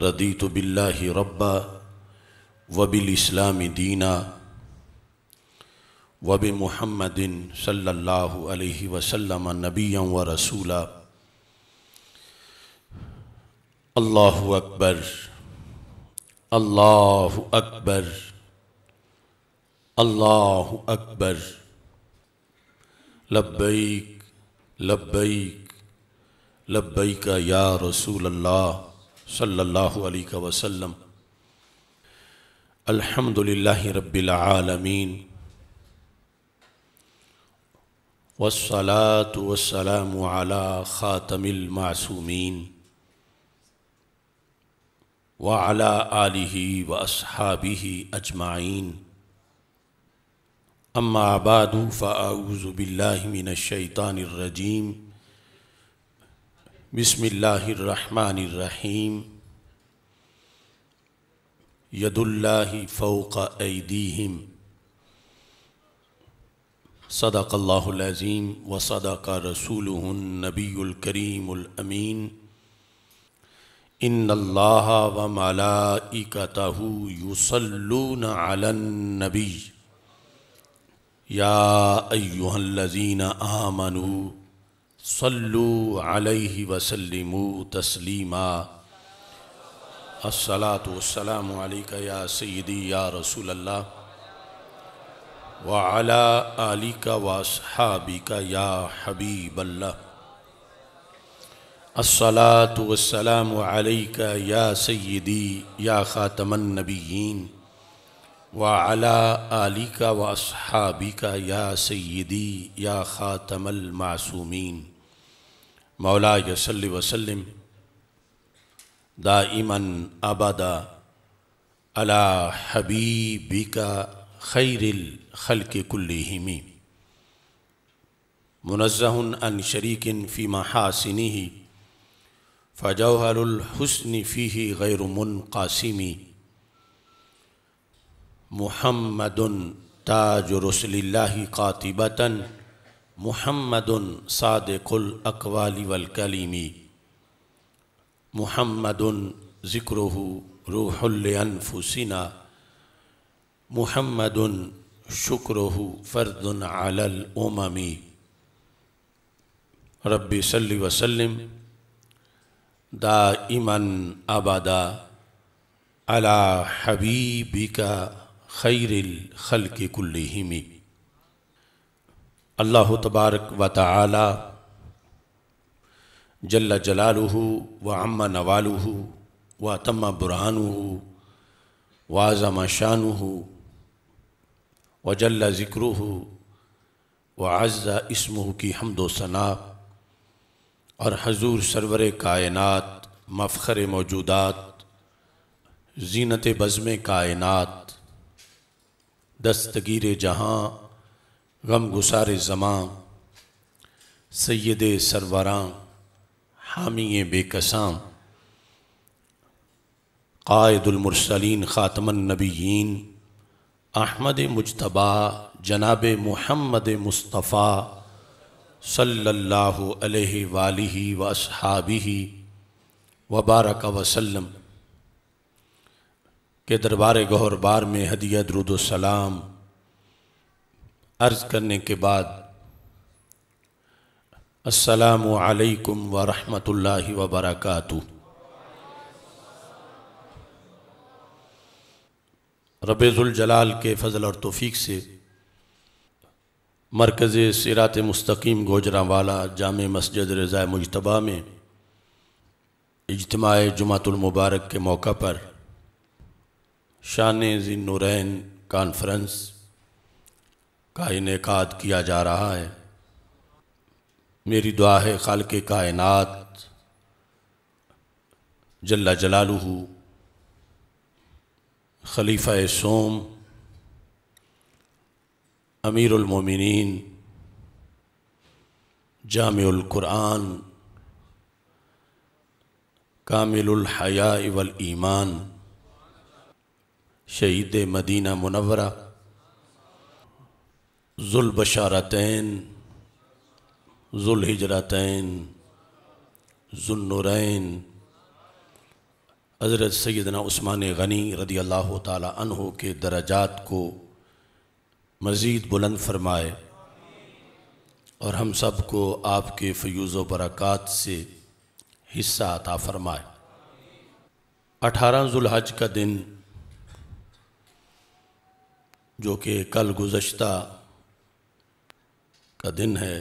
रदी तो बिल्ला रब्बा वबिल इस्लाम दीना वब महमदिन सल्ला वसलम नबी व रसूला अल्लाह अकबर अल्लाह अकबर अल्लाह अकबर लब्बैक लब्बैक लब्बैक या रसूल अल्लाह सल्लल्लाहु अलैहि वसल्लम अल्हम्दुलिल्लाहि रब्बिल आलमीन वस्सलातु वस्सलामु अला खातमिल मासूमीन व अला आलिहि व अजमाइन अम्मा बादु फ़ाऊज़ु बिल्लाहि मिनश शैतानिर रजीम बसमीम यदुल्ला फ़ौक़ ऐदीम सदाकल्लाज़ीम व सदाक रसूल नबीलकरीमीन इन अल्लाह व मलाइकतहु युसल्लून अलन नबी या अय्युहल्लज़ीन आमनू सल्लु अलैहि वसल्लिम तस्लीमा असलातम या सैदी या रसूल अल्लाह व अली का व का या हबीब अल्लाह असलातम का या सैदी या ख़ातमन नबीयीन व अली का व का या सैदी या ख़ातमल मासूमीन मौला यसल्ल वसलम दाइमन आबादा अला हबीबिका खैरिल खल के कुल्लिमी मुनज़हन अन शरीकिन फ़ीमा हासिनी फ़जहरुलहसन फ़ी ही गैरमन कासिमी मुहमदन ताज रसोल्ला कातिबतन मोहम्मद सादकुल अकवाली वल कलीमी मोहम्मद ज़िक्र रूहलफुसिना मोहम्मद शुक्र फ़र्दन आलल उममी रबी सल्ली वसलम दा इमन आबादा अला हबीबिका खैरिल खल के कुल्लिमी अल्लाह तबारक व ताली जल्ला जलालू व अम्मा नवालू व तम्मा बुरहानू व आज़मा शानू व जल्ला ज़िक्रू व आज़ा इसमू की हमदो सना और हजूर सरवर कायनत मफ़र मौजूदात जीनत बज़म कायनत दस्तगीर जहाँ गम गुसार जमां सैद सरवरां हामी बेकसाम कायदुलमरसलिन नबीन अहमद मुशतबा जनाब महमद मुस्तफ़ा सल्ला वाली वसहाबी वबारक वसलम के दरबार गहरबार में हदिया द्रुदोसलाम अर्ज़ करने के बाद असलकम वरहमल वबरक रबज़ुलजलाल के फ़ज़ल और तोफ़ी से मरकज़ सिरात मस्तकीम गोजरा वाला जाम मस्जिद रज़ा मुशतबा में इजतम जुमातुलमबारक के मौका पर शान जिन नूरैन कॉन्फ्रेंस का इनका किया जा रहा है मेरी दुआ है खाल के कायनत जल्ला जलालू खलीफ़ा सोम अमीरमिन जामकुरान कामिलहया ईमान शहीद मदीना मुनवरा जुलबशारतैन जुलहजरातैन जुन्नुरैन हज़रत सैदना उस्मान गनी रदी अल्लाह तहों के दराजात को मज़ीद बुलंद फरमाए और हम सब को आपके फ्यूज़ बरक़ात से हिस्सा अता फरमाए अठारह जुल्हज का दिन जो कि कल गुज्त का दिन है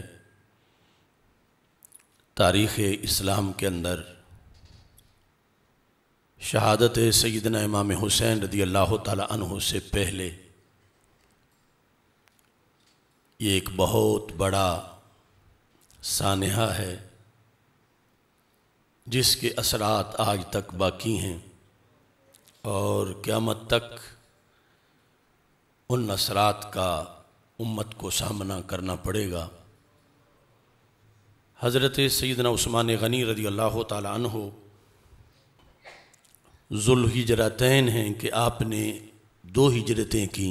तारीख़ इस्लाम के अंदर शहादत सईदन इमाम हुसैन रदी अल्लाह तहु से पहले ये एक बहुत बड़ा सानहा है जिसके असरात आज तक बाकी हैं और क़्यामत तक उन असरात का उम्मत को सामना करना पड़ेगा हज़रत सैदना उस्मान गनी रदी अल्लाह तहो तैन हैं कि आपने दो हिजरतें की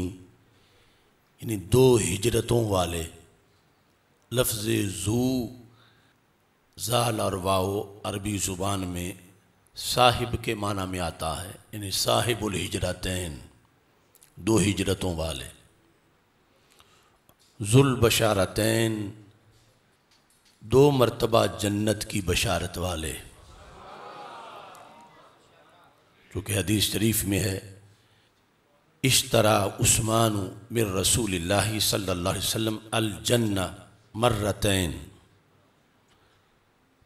यानी दो हिजरतों वाले लफ्ज़ जू ज़ाल और वाओ अरबी ज़ुबान में साहिब के माना में आता है यानी साहिबुल हिजरतैन दो हिजरतों वाले जुलबशारतैन दो मरतबा जन्नत की बशारत वाले चूँकि हदीस शरीफ में है इस तरह उस्मान मिर रसूल सल्ला वम अलजन्ना मर्रतैन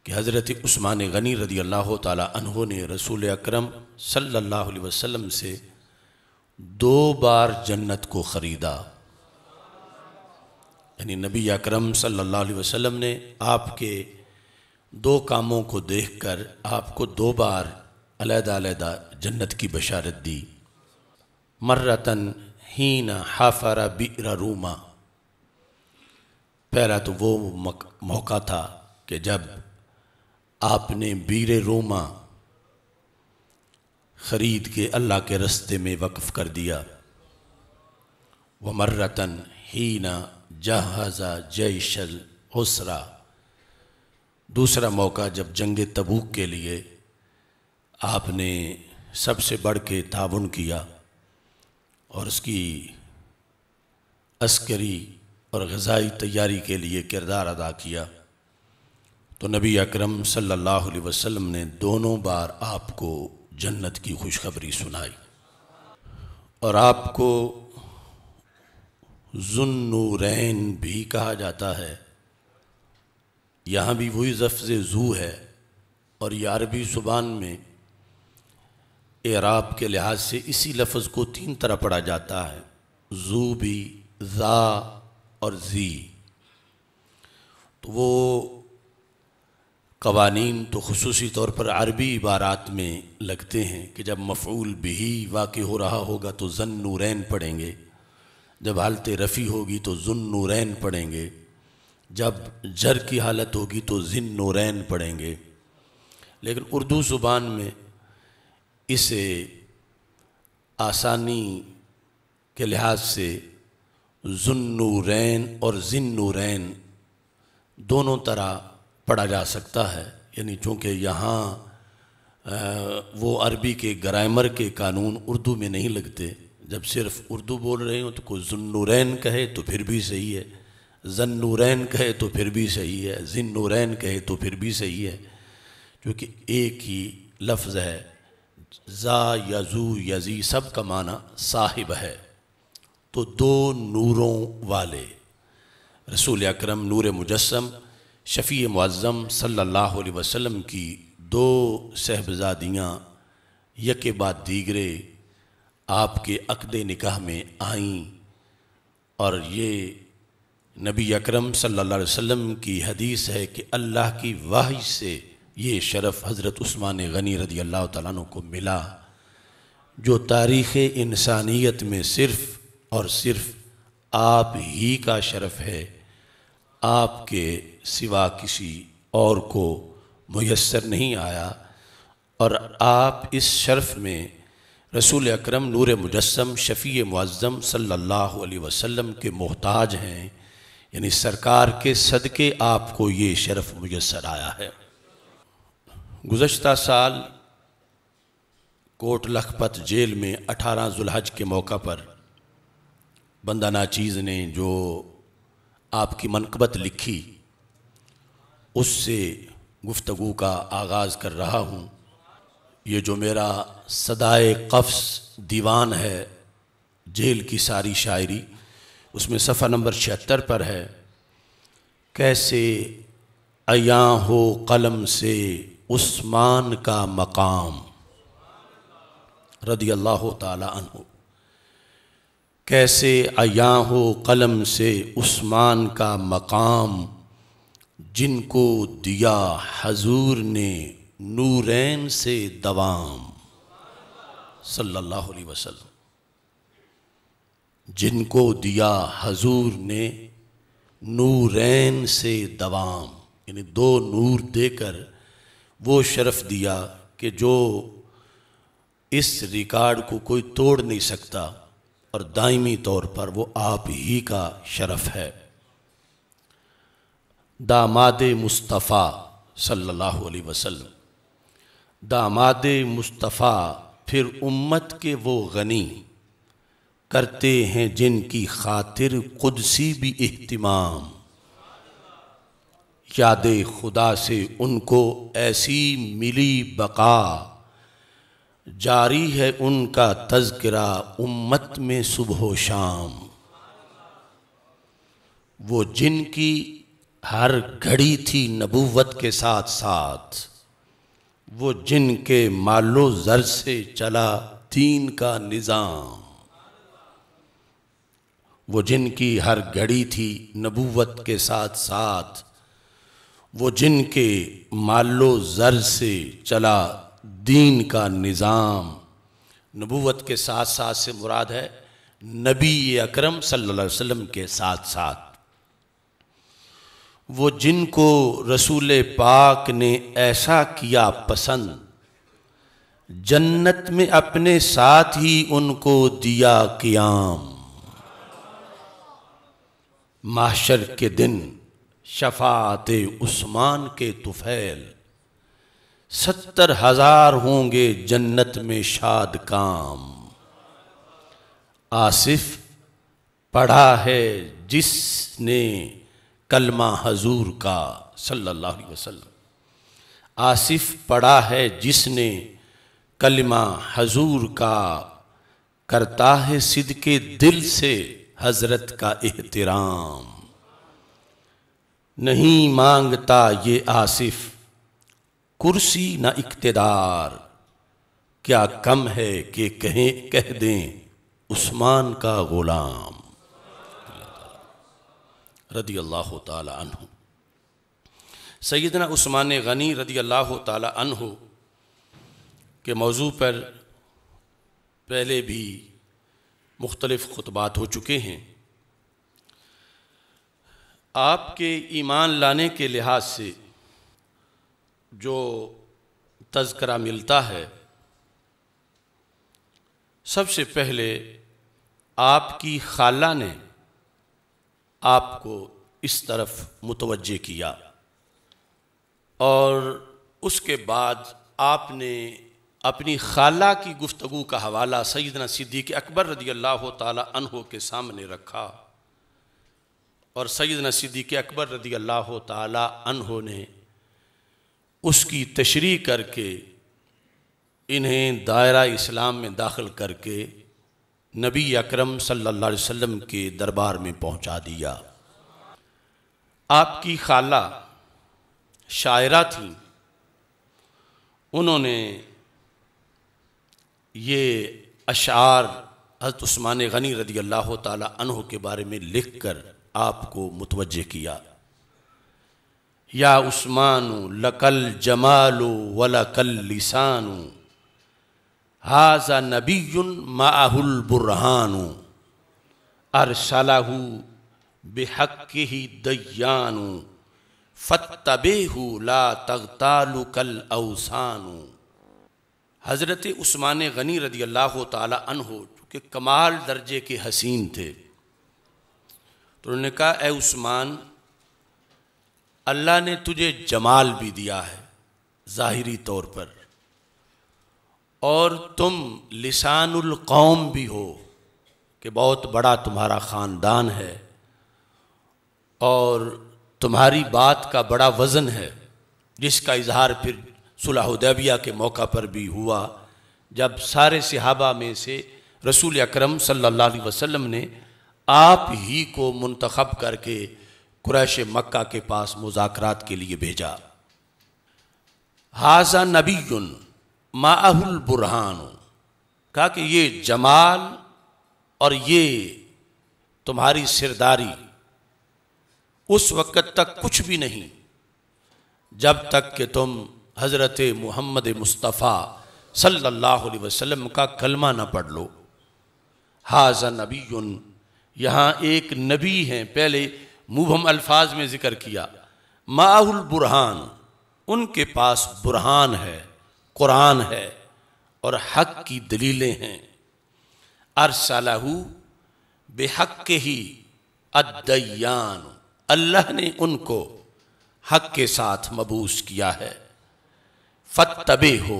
कि हज़रत उस्मान गनी रदी अल्लाह तहों ने रसूल अक्रम सल्लल्लाहु अलैहि से दो बार जन्नत को ख़रीदा यानी नबी अकरम सल्लल्लाहु अलैहि वसल्लम ने आपके दो कामों को देखकर आपको दो बार अलहदादा जन्नत की बशारत दी मर्रतन हीना हाफारा बिरा रूमा पहला तो वो मौका था कि जब आपने बीर रोमा ख़रीद के अल्लाह के रस्ते में वक्फ़ कर दिया व मर्रतन हीना जहाजा जैशल उसरा दूसरा मौका जब जंग तबूक के लिए आपने सबसे बढ़ के ताउन किया और उसकी अस्करी और गज़ाई तैयारी के लिए किरदार अदा किया तो नबी अकरम सल्लल्लाहु अलैहि वसल्लम ने दोनों बार आपको जन्नत की खुशखबरी सुनाई और आपको जुन्नूरैन भी कहा जाता है यहाँ भी वही लफ्ज़ जू है और ये अरबी ज़ुबान में एराब के लिहाज से इसी लफ्ज़ को तीन तरह पढ़ा जाता है जू भी ज़ा और ज़ी तो वो कवानीन तो खसूसी तौर पर अरबी इबारात में लगते हैं कि जब मफूल भी वाक़ हो रहा होगा तो जन्नूरैन पढ़ेंगे जब हालत रफ़ी होगी तो जुन नूरैन पढ़ेंगे जब जर की हालत होगी तो जिन नूरैन पढ़ेंगे लेकिन उर्दू ज़ुबान में इसे आसानी के लिहाज से जुन्नूरैन और जिन्नूरैन दोनों तरह पढ़ा जा सकता है यानी चूँकि यहाँ वो अरबी के ग्रामर के कानून उर्दू में नहीं लगते जब सिर्फ उर्दू बोल रहे हो तो कोई जुन्नूरैन कहे तो फिर भी सही है जन्नूरैन कहे तो फिर भी सही है जिन्नूरैन कहे तो फिर भी सही है क्योंकि एक ही लफ्ज़ है जा यजू यजी सब का माना साहिब है तो दो नूरों वाले रसूल अकरम नूर मुजस्म शफ़ी मुआज़म सल्लल्लाहु अलैहि वसल्लम की दो सहबजादियाँ यके बाद दीगरे आपके अकद निकाह में आईं और ये नबी अकरम सल्लल्लाहु अलैहि वसल्लम की हदीस है कि अल्लाह की वाहि से ये शरफ़ हज़रत उस्मान गनी रदी अल्लाह तु को मिला जो तारीख़ इंसानियत में सिर्फ़ और सिर्फ़ आप ही का शरफ़ है आपके सिवा किसी और को मैसर नहीं आया और आप इस शर्फ़ में रसूल अकरम नूर मुजस्म शफ़ी मुआज़म सल्लल्लाहु अलैहि वसल्लम के मोहताज हैं यानी सरकार के सदक़े आपको ये शरफ़ मुयसर आया है गुज्त साल कोट लखपत जेल में अठारह जुलहज के मौका पर बंदा नाचीज़ ने जो आपकी मनकबत लिखी उससे गुफ्तु का आगाज़ कर रहा हूँ ये जो मेरा सदाए कफ्स दीवान है जेल की सारी शायरी उसमें सफ़ा नंबर छिहत्तर पर है कैसे अया हो कलम से उस्मान का मकाम रदी अल्लाह तु कैसे अया हो कलम से उस्मान का मकाम जिनको दिया हजूर ने नूरैन से दवाम सल्लल्लाहु अलैहि वसल्लम जिनको दिया हजूर ने नूरैन से दवाम यानी दो नूर देकर वो शरफ दिया कि जो इस रिकॉर्ड को कोई तोड़ नहीं सकता और दायमी तौर पर वो आप ही का शरफ है दामाद मुस्तफ़ा सल्लल्लाहु अलैहि वसल्लम दामाद मुस्तफ़ा फिर उम्मत के वो गनी करते हैं जिनकी खातिर कुदसी भी अहतमाम याद खुदा से उनको ऐसी मिली बका जारी है उनका तस्करा उम्मत में सुबह शाम वो जिनकी हर घड़ी थी नबूवत के साथ साथ वो जिनके मालो जर से चला दीन का निज़ाम वो जिनकी हर घड़ी थी नबूवत के साथ साथ वो जिनके मालो ज़र से चला दीन का निज़ाम नबूवत के साथ साथ से मुराद है नबी अकरम सल्लल्लाहु अलैहि वसल्लम के साथ साथ वो जिनको रसूल पाक ने ऐसा किया पसंद जन्नत में अपने साथ ही उनको दिया क्याम माशर के दिन शफात उस्मान के तुफैल सत्तर हजार होंगे जन्नत में शाद काम आसिफ पढ़ा है जिसने कलमा हजूर का सल्लल्लाहु अलैहि वसल्लम आसिफ पढ़ा है जिसने कलमा हजूर का करता है सिद के दिल से हजरत का एहतराम नहीं मांगता ये आसिफ कुर्सी न इकतदार क्या कम है कि कहें कह दें उस्मान का गुलाम रदी अल्लाह तहु सदना उस्मान गनी रदी अल्लाह तह के मौजू पर पहले भी मुख्तलफ़ खुतबात हो चुके हैं आपके ईमान लाने के लिहाज से जो तस्करा मिलता है सबसे पहले आपकी खाला ने आपको इस तरफ मुतवजह किया और उसके बाद आपने अपनी खाला की गुफ्तु का हवाला सईदना सिद्दीक अकबर रदी अल्लाह तहों के सामने रखा और सईदना सिद्दीक अकबर रदी अल्लाह तहों ने उसकी तशरी करके इन्हें दायरा इस्लाम में दाखिल करके नबी अकरम सल्लल्लाहु अलैहि वसल्लम के दरबार में पहुंचा दिया आपकी खाला शायरा थी उन्होंने ये अशार हजरत उस्मान गनी रदी अल्लाह तह के बारे में लिख कर आपको मुतवजह किया या उस्मान लकल जमालू वलकल लिसानू हाजा नबीन माहुल बुरहानु अरसलाहु बेहक ही दयानु फ़तबेहू ला तगतालु कल हज़रत उस्मान गनी रदी अल्लाह तहो चूँकि कमाल दर्जे के हसीन थे तो उन्होंने कहा ए उस्मान अल्लाह ने तुझे जमाल भी दिया है ज़ाहरी तौर पर और तुम लिसानुल कौम भी हो कि बहुत बड़ा तुम्हारा ख़ानदान है और तुम्हारी बात का बड़ा वज़न है जिसका इजहार फिर उदैबिया के मौका पर भी हुआ जब सारे सिहाबा में से रसूल अकरम सल्लल्लाहु अलैहि वसल्लम ने आप ही को मंतखब करके कुरैश मक्का के पास मुजाकरात के लिए भेजा हाजा नबीन माहुल बुरहान कहा कि ये जमाल और ये तुम्हारी सिरदारी उस वक़्त तक कुछ भी नहीं जब तक कि तुम हज़रत मोहम्मद मुस्तफ़ा सल्लल्लाहु अलैहि वसल्लम का कलमा ना पढ़ लो हाजा नबी यहाँ एक नबी हैं पहले मुँह अल्फाज में ज़िक्र किया माहुल बुरहान उनके पास बुरहान है कुरान है और हक की दलीलें हैं अरसलाहू बेहक के ही अदयान अल्लाह ने उनको हक के साथ मबूस किया है फतबे हो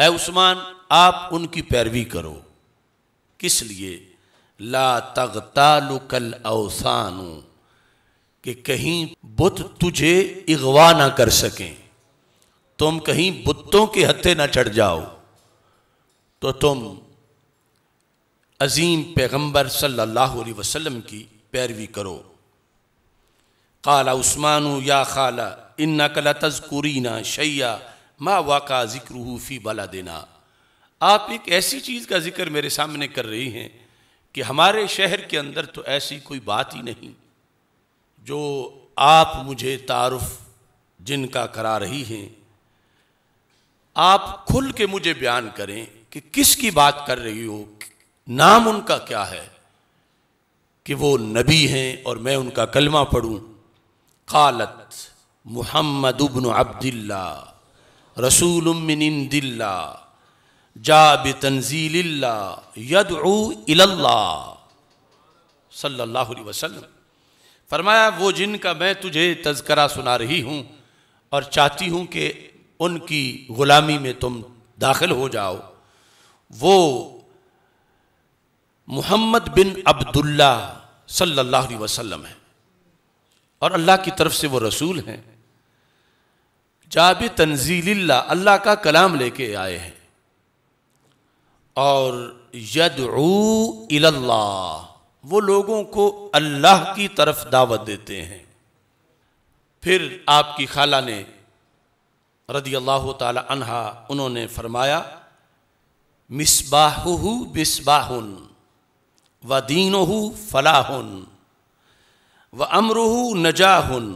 ए उस्मान आप उनकी पैरवी करो किस लिए ला तगतालुकल अवसानु कि कहीं बुत तुझे अगवा ना कर सकें तुम कहीं बुतों के हत्थे ना चढ़ जाओ तो तुम अजीम पैगंबर सल्लल्लाहु अलैहि वसल्लम की पैरवी करो काला उस्मानु या खाला इन्ना कला ना शैया माँ वाका ज़िक्रहूफ़ी बला देना आप एक ऐसी चीज़ का ज़िक्र मेरे सामने कर रही हैं कि हमारे शहर के अंदर तो ऐसी कोई बात ही नहीं जो आप मुझे तारफ़ जिनका करा रही हैं आप खुल के मुझे बयान करें कि किसकी बात कर रही हो नाम उनका क्या है कि वो नबी हैं और मैं उनका कलमा पढ़ूं कालत मुहम्मद उबन अब्दिल्ला रसूल दिल्ला जा बतनजील्ला यदला सल्लल्लाहु अलैहि वसल्लम फरमाया वो जिनका मैं तुझे तस्करा सुना रही हूं और चाहती हूं कि उनकी ग़ुलामी में तुम दाखिल हो जाओ वो मोहम्मद बिन अब्दुल्ला सल्लल्लाहु अलैहि वसल्लम है और अल्लाह की तरफ से वो रसूल हैं जाब तंजील्ला अल्लाह का कलाम लेके आए हैं और यदूल्ला वो लोगों को अल्लाह की तरफ दावत देते हैं फिर आपकी खाला ने रदी अल्लाह तहा उन्होंने फरमाया मिसबाहु बिसबाहन व दीनहु फलाहन व अमरहु नजाहन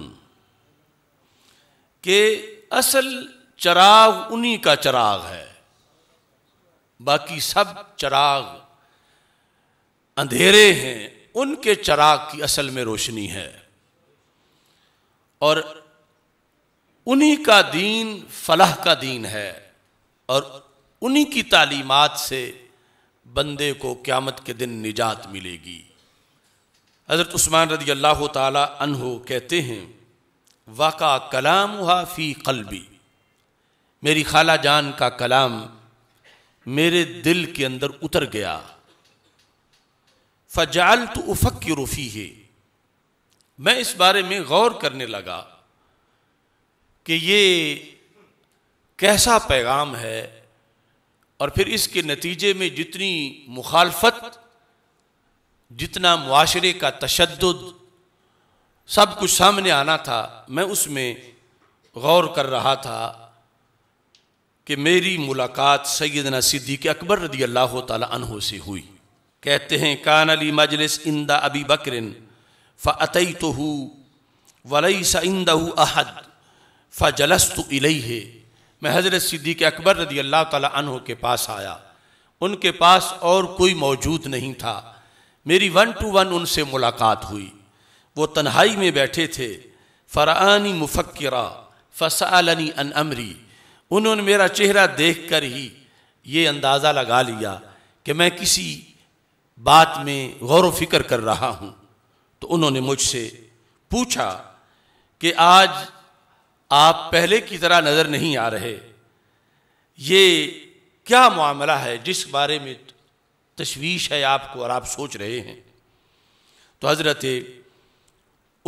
के असल चराग उन्हीं का चराग है बाकी सब चराग अंधेरे हैं उनके चराग की असल में रोशनी है और उन्हीं का दीन फलाह का दीन है और उन्हीं की तालीमत से बंदे को क़्यामत के दिन निजात मिलेगी हज़रत उस्मान रदी अल्लाह तहो कहते हैं वाक़ा कलाम हाफ़ी कलबी मेरी खाला जान का कलाम मेरे दिल के अंदर उतर गया फजाल तो की रूफ़ी है मैं इस बारे में गौर करने लगा कि ये कैसा पैगाम है और फिर इसके नतीजे में जितनी मुखालफत जितना मुआरे का तशद सब कुछ सामने आना था मैं उसमें गौर कर रहा था कि मेरी मुलाकात सैदना सिद्दीक अकबर रदी अल्लाह तहो से हुई कहते हैं कान अली मजलिस इंदा अबी बकरन फ़तई तो हु वलई सा इंदा अहद फ़लस्त इलई है मैं हज़रत सिद्दीक अकबर रदी अल्लाह तह के पास आया उनके पास और कोई मौजूद नहीं था मेरी वन टू वन उनसे मुलाकात हुई वो तन्हाई में बैठे थे फ़रानी मुफक्रा फ़सालनी अन अमरी उन्होंने मेरा चेहरा देख कर ही ये अंदाज़ा लगा लिया कि मैं किसी बात में गौर व फिक्र कर रहा हूँ तो उन्होंने मुझसे पूछा कि आज आप पहले की तरह नज़र नहीं आ रहे ये क्या मामला है जिस बारे में तशवीश है आपको और आप सोच रहे हैं तो हज़रत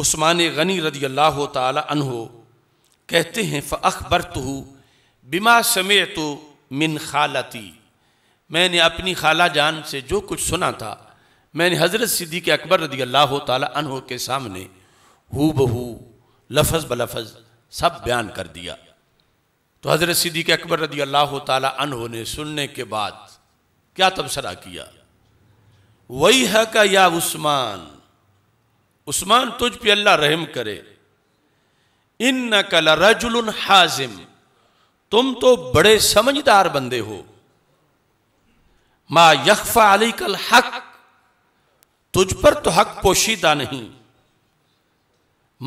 उस्मान गनी रदी अल्लाह तहो कहते हैं फ़बर तो बिमा समय तो मिन खालती मैंने अपनी खाला जान से जो कुछ सुना था मैंने हज़रत सिद्दीक अकबर रदी अल्लाह तहो के सामने हु बहू लफज ब लफज़ सब बयान कर दिया तो हज़रत सिद्दीक अकबर रदी अल्लाह तहों ने सुनने के बाद क्या तबसरा किया वही है का या उस्मान उस्मान तुझ पे अल्लाह रहम करे इन न कल रजुल हाजिम तुम तो बड़े समझदार बंदे हो मा यकफा अली कल हक तुझ पर तो हक पोशीदा नहीं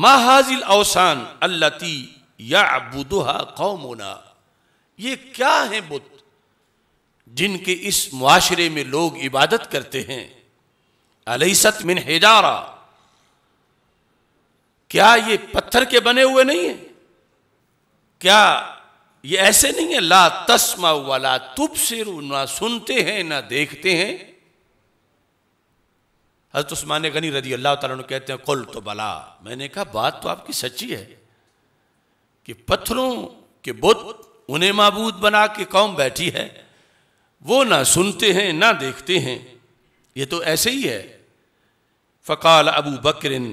महाजिल अवसान अल्लाती या बुदहा कौमोना ये क्या है बुत जिनके इस मुआरे में लोग इबादत करते हैं अलसत मिन हिजारा क्या ये पत्थर के बने हुए नहीं है क्या ये ऐसे नहीं है ला तस्मा वाला तुब सिर ना सुनते हैं ना देखते हैं हजरत उस्मान गनी रदी अल्लाह तला कहते हैं कुल तो बला मैंने कहा बात तो आपकी सच्ची है कि पत्थरों के बुत उन्हें मबूद बना के कौम बैठी है वो ना सुनते हैं ना देखते हैं ये तो ऐसे ही है फ़काल अबू बकरिन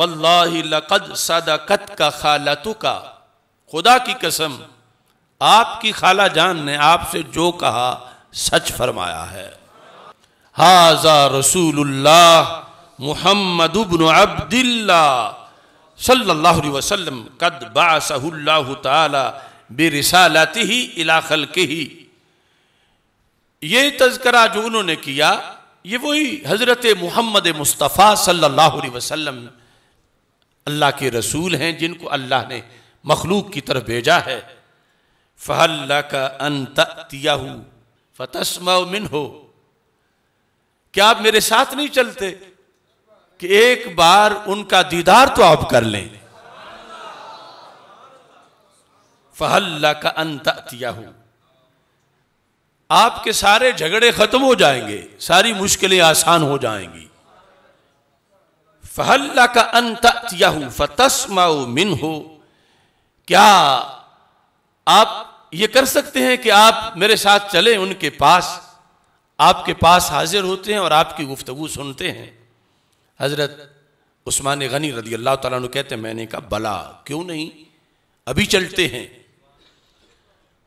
वल्लाकद सदाकत का तो का खुदा की कसम आपकी खाला जान ने आपसे जो कहा सच फरमाया है हाजा रसूलुल्लाह मुहम्मद इब्न अब्दुल्लाह सल्लल्लाहु अलैहि वसल्लम कद बासहुल्लाहु ताला बिरसालतिही इला खल्किही ये तज़करा जो उन्होंने किया ये वही हज़रत मोहम्मद मुस्तफ़ा सल्लल्लाहु अलैहि वसल्लम अल्लाह के रसूल हैं जिनको अल्लाह ने मखलूक की तरफ भेजा है फ़हल्ला का अन तिया फ़तस्मा मिन हो क्या आप मेरे साथ नहीं चलते कि एक बार उनका दीदार तो आप कर लें फहल्ला का अंत अतिया हो आपके सारे झगड़े खत्म हो जाएंगे सारी मुश्किलें आसान हो जाएंगी फहल्ला का अंत अतिया हो फतस्माओ मिन हो क्या आप ये कर सकते हैं कि आप मेरे साथ चले उनके पास आपके पास हाजिर होते हैं और आपकी गुफ्तु सुनते हैं हज़रत उस्मान गनी रदी अल्लाह तु कहते हैं मैंने कहा बला क्यों नहीं अभी चलते हैं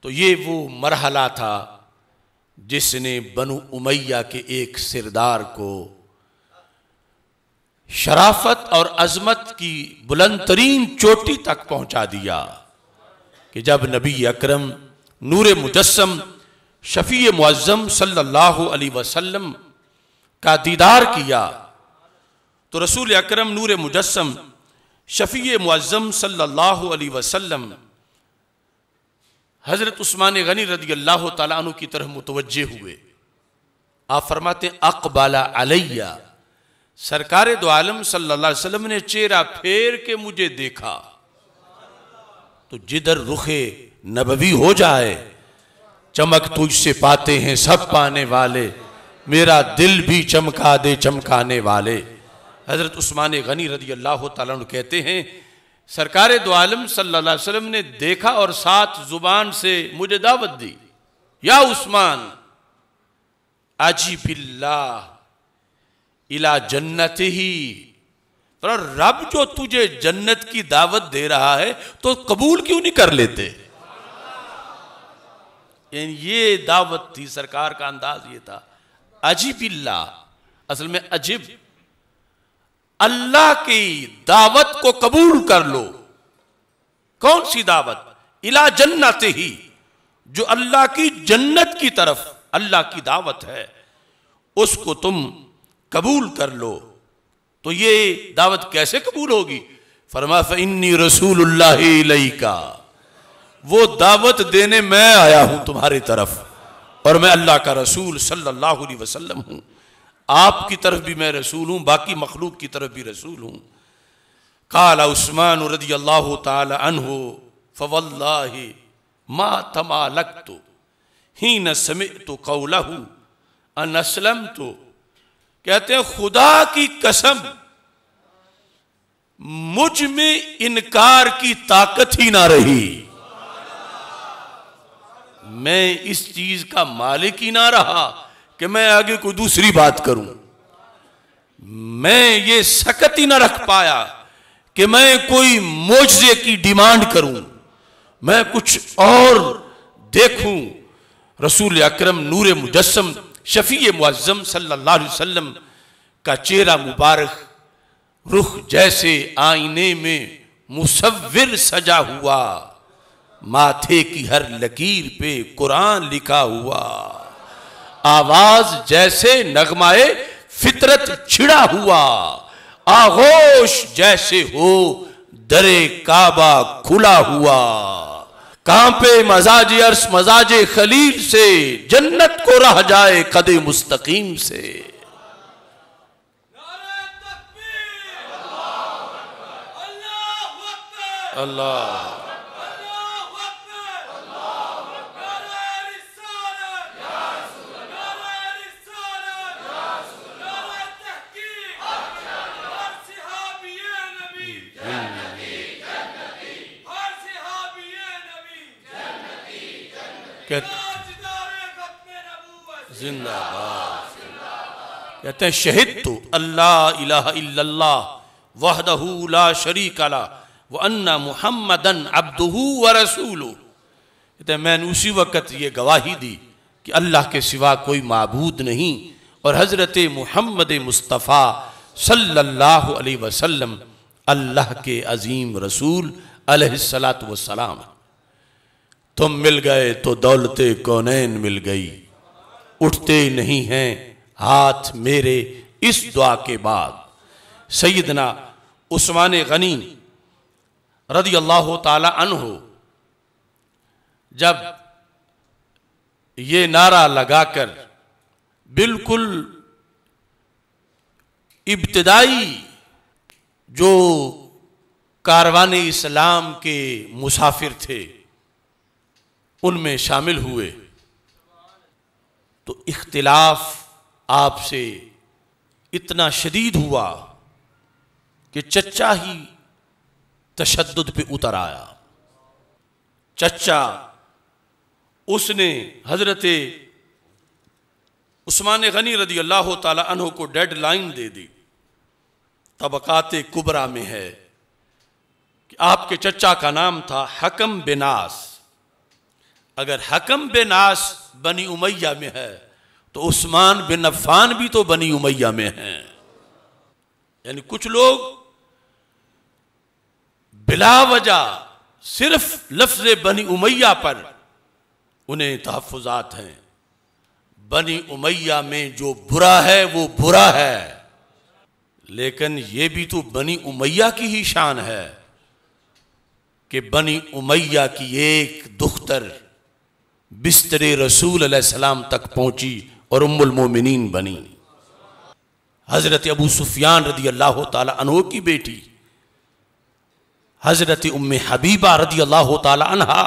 तो ये वो मरहला था जिसने बनु उमैया के एक सिरदार को शराफत और अजमत की बुलंद तरीन चोटी तक पहुंचा दिया कि जब नबी अकरम नूर मुजस्म शफी मुआज़म सल्ला वसलम का दीदार किया तो रसूल अकरम नूर मुजस्म शफी मुआज़म सल्ला वसलम हज़रत उस्मान गनी रदी अल्लाह तु की तरह मुतवजे हुए आप फरमाते अकबाला अलैया सरकार दो आलम सल्लाम ने चेहरा फेर के मुझे देखा तो जिधर रुखे नबवी हो जाए चमक तुझसे पाते हैं सब पाने वाले मेरा दिल भी चमका दे चमकाने वाले हज़रत उस्मान गनी रदी अल्लाह तु कहते हैं सरकार दो आलम सल्लल्लाहु ने देखा और साथ ज़ुबान से मुझे दावत दी या उस्मान आजी बिल्ला इला जन्नत ही पर रब जो तुझे जन्नत की दावत दे रहा है तो कबूल क्यों नहीं कर लेते यानी ये दावत थी सरकार का अंदाज ये था अजीबिल्ला असल में अजीब अल्लाह की दावत को कबूल कर लो कौन सी दावत इला जन्नत ही जो अल्लाह की जन्नत की तरफ अल्लाह की दावत है उसको तुम कबूल कर लो तो ये दावत कैसे कबूल होगी फरमा फन्नी रसूल का वो दावत देने मैं आया हूं तुम्हारी तरफ और मैं अल्लाह का रसूल सल्लल्लाहु अलैहि वसल्लम हूं आपकी तरफ भी मैं रसूल हूं बाकी मखलूक की तरफ भी रसूल हूं काला उस्मान रदी अल्लाह तहो फवल्ला मा तमालक तो ही न समे तो अनसलम तो कहते हैं खुदा की कसम मुझ में इनकार की ताकत ही ना रही मैं इस चीज का मालिक ही ना रहा कि मैं आगे कोई दूसरी बात करूं मैं ये सकत ही ना रख पाया कि मैं कोई मोजे की डिमांड करूं मैं कुछ और देखूं रसूल अक्रम नूर मुजस्म शफी मुआज़म अलैहि वसल्लम का चेहरा मुबारक रुख जैसे आईने में मुसविर सजा हुआ माथे की हर लकीर पे कुरान लिखा हुआ आवाज जैसे नगमाए फितरत छिड़ा हुआ आगोश जैसे हो दरे काबा खुला हुआ कांपे मजाज अर्स मजाज खलील से जन्नत को रह जाए कदे मुस्तकीम से अल्लाह कहते हैं शहीद तो अल्लाह इला वहदहूला शरीक अला व अन्ना मुहम्मदन अब्दू व रसूलो कहते हैं मैंने उसी वक़्त ये गवाही दी कि अल्लाह के सिवा कोई मबूद नहीं और हज़रत मुहम्मद मुस्तफ़ा सल्लल्लाहु अलैहि वसल्लम अल्लाह के अजीम रसूल अलैहिस्सलातु वसलाम तुम मिल गए तो दौलते कौनैन मिल गई उठते नहीं हैं हाथ मेरे इस दुआ के बाद सईदना उस्मान गनी रदी अल्लाह हो जब ये नारा लगाकर बिल्कुल इब्तदाई जो कारवान इस्लाम के मुसाफिर थे उनमें शामिल हुए तो इख्तिलाफ आपसे इतना शदीद हुआ कि चचा ही तशद पे उतर आया चचा उसने हजरत उस्मान गनी रदी अल्लाह तला को डेड लाइन दे दी तबक़ात कुबरा में है कि आपके चचा का नाम था हकम बिनास अगर हकम बेनास बनी उमैया में है तो उस्मान बिन अफान भी तो बनी उमैया में है यानी कुछ लोग बिला वजह सिर्फ लफ्ज बनी उमैया पर उन्हें तहफात हैं बनी उमैया में जो बुरा है वो बुरा है लेकिन ये भी तो बनी उमैया की ही शान है कि बनी उमैया की एक दुख्तर बिस्तर रसूल सलाम तक पहुंची और उम्मुल मोमिनीन बनी हज़रत अबू सुफियान रदी अल्लाह तहो की बेटी हज़रत उम्म हबीबा रदी अल्लाह तहा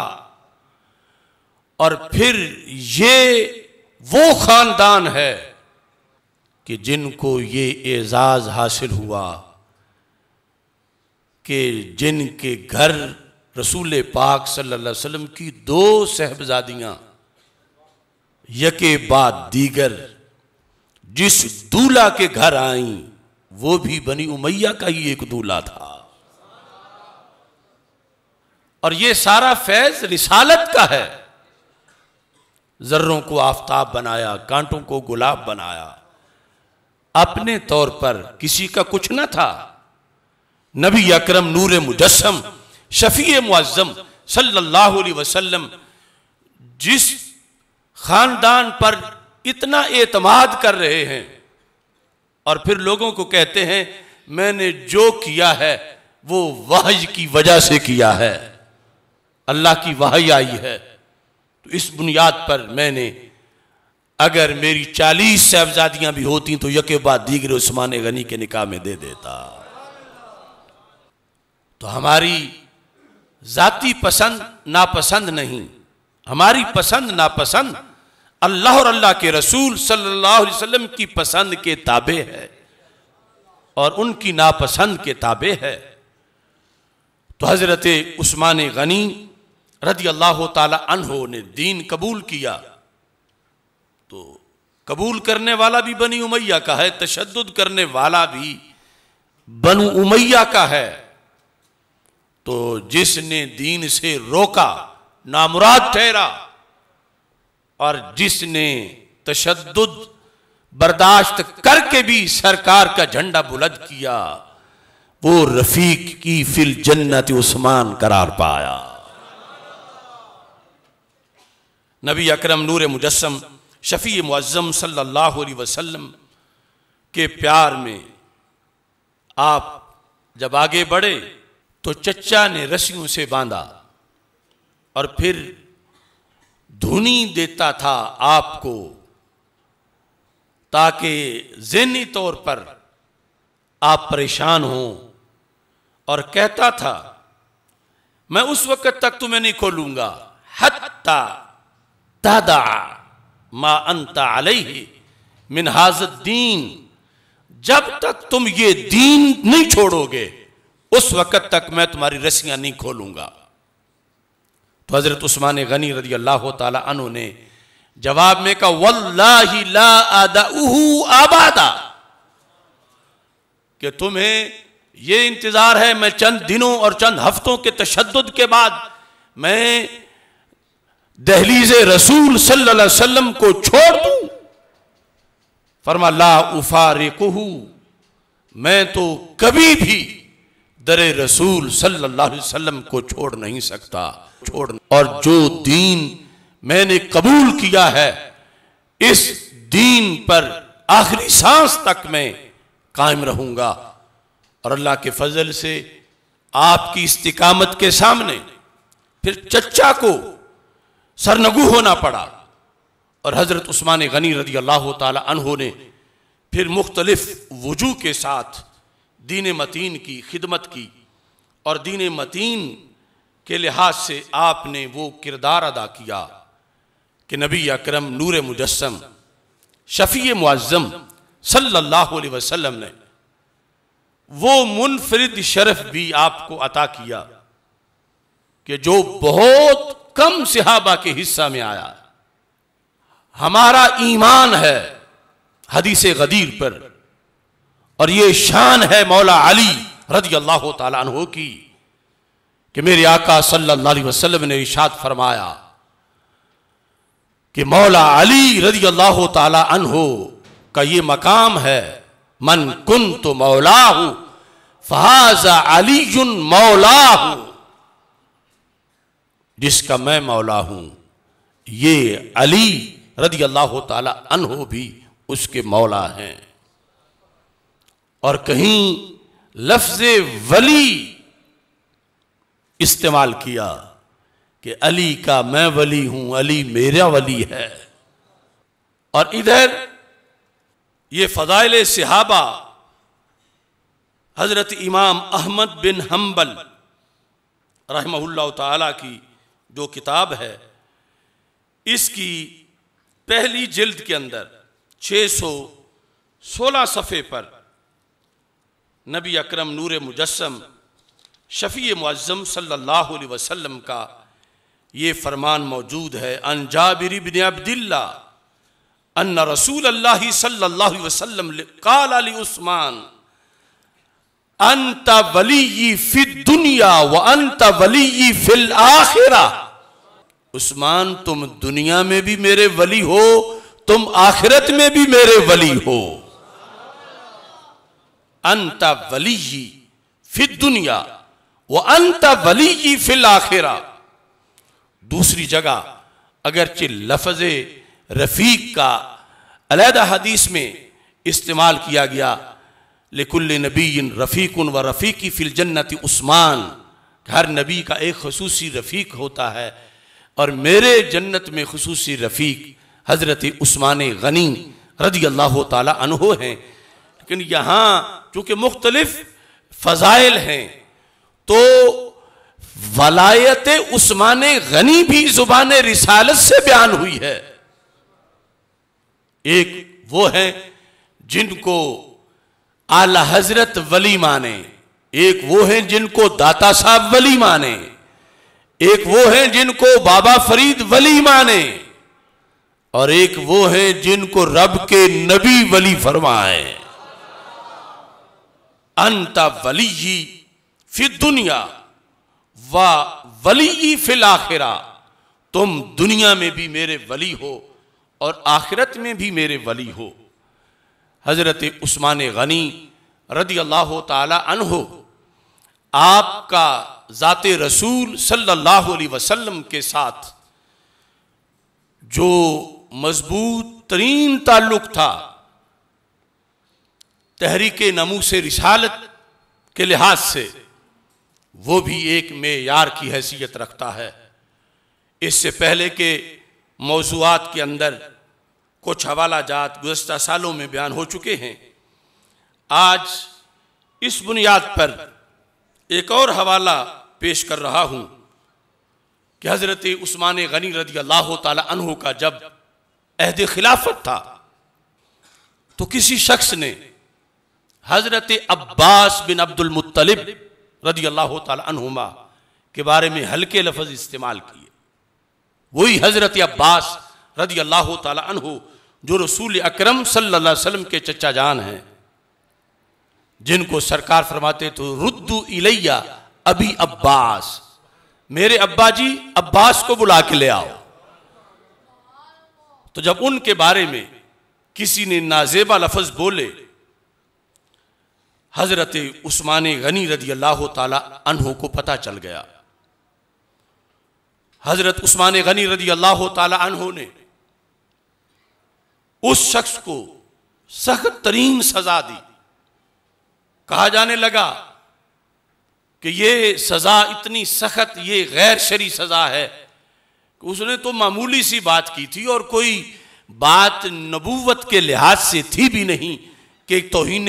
और फिर ये वो ख़ानदान है कि जिनको ये एज़ाज़ हासिल हुआ कि जिनके घर रसूल पाक सल्लल्लाहु अलैहि वसल्लम की दो साहबजादियां यके बाद दीगर जिस दूल्हा के घर आई वो भी बनी उमैया का ही एक दूल्हा था और ये सारा फैज रिसालत का है जर्रों को आफताब बनाया कांटों को गुलाब बनाया अपने तौर पर किसी का कुछ ना था नबी अकरम नूर मुजस्म शफी मुआज़म सल्लल्लाहु अलैहि वसल्लम जिस ख़ानदान पर इतना एतमाद कर रहे हैं और फिर लोगों को कहते हैं मैंने जो किया है वो वाहज की वजह से किया है अल्लाह की वाही आई है तो इस बुनियाद पर मैंने अगर मेरी चालीस साहबजादियां भी होती तो यके बाद दीगर उस्मान गनी के निकाह में दे देता तो हमारी जाति पसंद नापसंद नहीं हमारी पसंद नापसंद अल्लाह और अल्लाह के रसूल सल्लल्लाहु अलैहि वसल्लम की पसंद के ताबे है और उनकी नापसंद के ताबे है तो हज़रत उस्मान गनी रदी अल्लाह तहो ने दीन कबूल किया तो कबूल करने वाला भी बनी उमैया का है तशद करने वाला भी बनु उमैया का है तो जिसने दीन से रोका नामुराद ठहरा और जिसने तशद बर्दाश्त करके भी सरकार का झंडा बुलंद किया वो रफीक की फिल जन्नत उस्मान करार पाया नबी अकरम नूर मुजस्म शफी मुज़म सल्लल्लाहु अलैहि वसल्लम के प्यार में आप जब आगे बढ़े तो चच्चा ने रस्सियों से बांधा और फिर धुनी देता था आपको ताकि जहनी तौर पर आप परेशान हों और कहता था मैं उस वक्त तक तुम्हें नहीं खोलूंगा हत्ता तादा मा अंता मिन हाजत दीन जब तक तुम ये दीन नहीं छोड़ोगे उस वक़्त तक मैं तुम्हारी रस्सियां नहीं खोलूंगा तो हज़रत उस्मान गनी रजी अल्लाह तु ने जवाब में कहा वल्ला आबादा कि तुम्हें यह इंतज़ार है मैं चंद दिनों और चंद हफ्तों के तशद के बाद मैं दहलीज रसूल सल्लाम को छोड़ दू फरमा ला उफारिकहू मैं तो कभी भी दर रसूल सल्लल्लाहु अलैहि वसल्लम को छोड़ नहीं सकता छोड़ और जो दीन मैंने कबूल किया है इस दीन पर आखिरी सांस तक मैं कायम रहूंगा और अल्लाह के फजल से आपकी इस्तकामत के सामने फिर चचा को सरनगु होना पड़ा और हज़रत उस्मान गनी रजी अल्लाह तहों ने फिर मुख्तलिफ वजू के साथ दीन मतीन की खिदमत की और दीन मतीन के लिहाज से आपने वो किरदार अदा किया कि नबी अकरम नूर मुजस्म शफी मुआज़म सल्लल्लाहु अलैहि वसल्लम ने वो मुनफरद शरफ भी आपको अता किया कि जो बहुत कम सिहाबा के हिस्सा में आया हमारा ईमान है हदीस गदीर पर और ये शान है मौला अली रजी अल्लाह तु की कि मेरे आका सल्लल्लाहु अलैहि वसल्लम ने इशाद फरमाया कि मौला अली रजी अल्लाह तहो का ये मकाम है मन कुन तो मौला हूं फहाजा अली मौला हूं जिसका मैं मौला हूं ये अली रजी अल्लाह तहो भी उसके मौला हैं और कहीं लफ्ज वली इस्तेमाल किया कि अली का मैं वली हूं अली मेरा वली है और इधर ये फजाइल सिहाबा हजरत इमाम अहमद बिन हम्बल रहमहुल्ला की जो किताब है इसकी पहली जिल्द के अंदर 616 सफ़े पर नबी अकरम नूर मुजस्म शफ़ी मुआज़म सल्लल्लाहु अलैहि वसल्लम का ये फरमान मौजूद है अन जाबिर बिन अब्दिल्ला अन रसूल अल्लाह सल्लल्लाहु अलैहि वसल्लम काल अली उस्मान अंत वली फिद दुनिया व अंत वली फिल आखिरा उस्मान तुम दुनिया में भी मेरे वली हो तुम आखिरत में भी मेरे वली हो अंत वली फिर दुनिया व अंत वली फिल आखिरा दूसरी जगह अगरचे लफज रफीक का अलहदा हदीस में इस्तेमाल किया गया लेकुल नबी इन रफ़ीक व रफ़ीकी फिल जन्नत उस्मान हर नबी का एक खसूसी रफ़ीक होता है और मेरे जन्नत में खसूसी रफ़ीक हज़रत उस्मान गनी रदी अल्लाह तला हैं लेकिन यहाँ चूंकि मुख्तलिफ फ़जाइल हैं तो वलायत उस्मान गनी भी ज़ुबान रिसालत से बयान हुई है एक वो है जिनको आला हजरत वली माने एक वो है जिनको दाता साहब वली माने एक वो है जिनको बाबा फरीद वली माने और एक वो है जिनको रब के नबी वली फरमाए अंता वली फिर दुनिया व वली फिल आखिरा तुम दुनिया में भी मेरे वली हो और आखिरत में भी मेरे वली हो हज़रत उस्मान गनी रदी अल्लाह तहो आपका जाते रसूल सल्लल्लाहु अलैहि वसल्लम के साथ जो मजबूत तरीन ताल्लुक़ था तहरीक नमू से रिसालत के लिहाज से वो भी एक मेयार की हैसियत रखता है इससे पहले के मौजूद के अंदर कुछ हवाला जात गुज्त सालों में बयान हो चुके हैं आज इस बुनियाद पर एक और हवाला पेश कर रहा हूँ कि हज़रत उस्मान गनी रदी अल्लाह तहों का जब अहद खिलाफत था तो किसी शख्स ने हजरत अब्बास बिन अब्दुल मुत्तलिब रदी अल्लाह तुमा के बारे में हल्के लफज इस्तेमाल किए वही हजरत अब्बास रदी अल्लाह तु जो रसूल अक्रम सल्ला के चचा जान हैं जिनको सरकार फरमाते तो रुद्दू इलैया अभी अब्बास मेरे अब्बा जी अब्बास को बुला के ले आओ तो जब उनके बारे में किसी ने नाजेबा लफज बोले हज़रत उस्मान गनी रदी अल्लाह तहों को पता चल गया हज़रत उस्मान गनी रदी अल्लाह तहों ने उस शख्स को सख्त तरीन सजा दी कहा जाने लगा कि ये सज़ा इतनी सख्त ये गैर शरी सज़ा है कि उसने तो मामूली सी बात की थी और कोई बात नबूवत के लिहाज से थी भी नहीं कि तोहन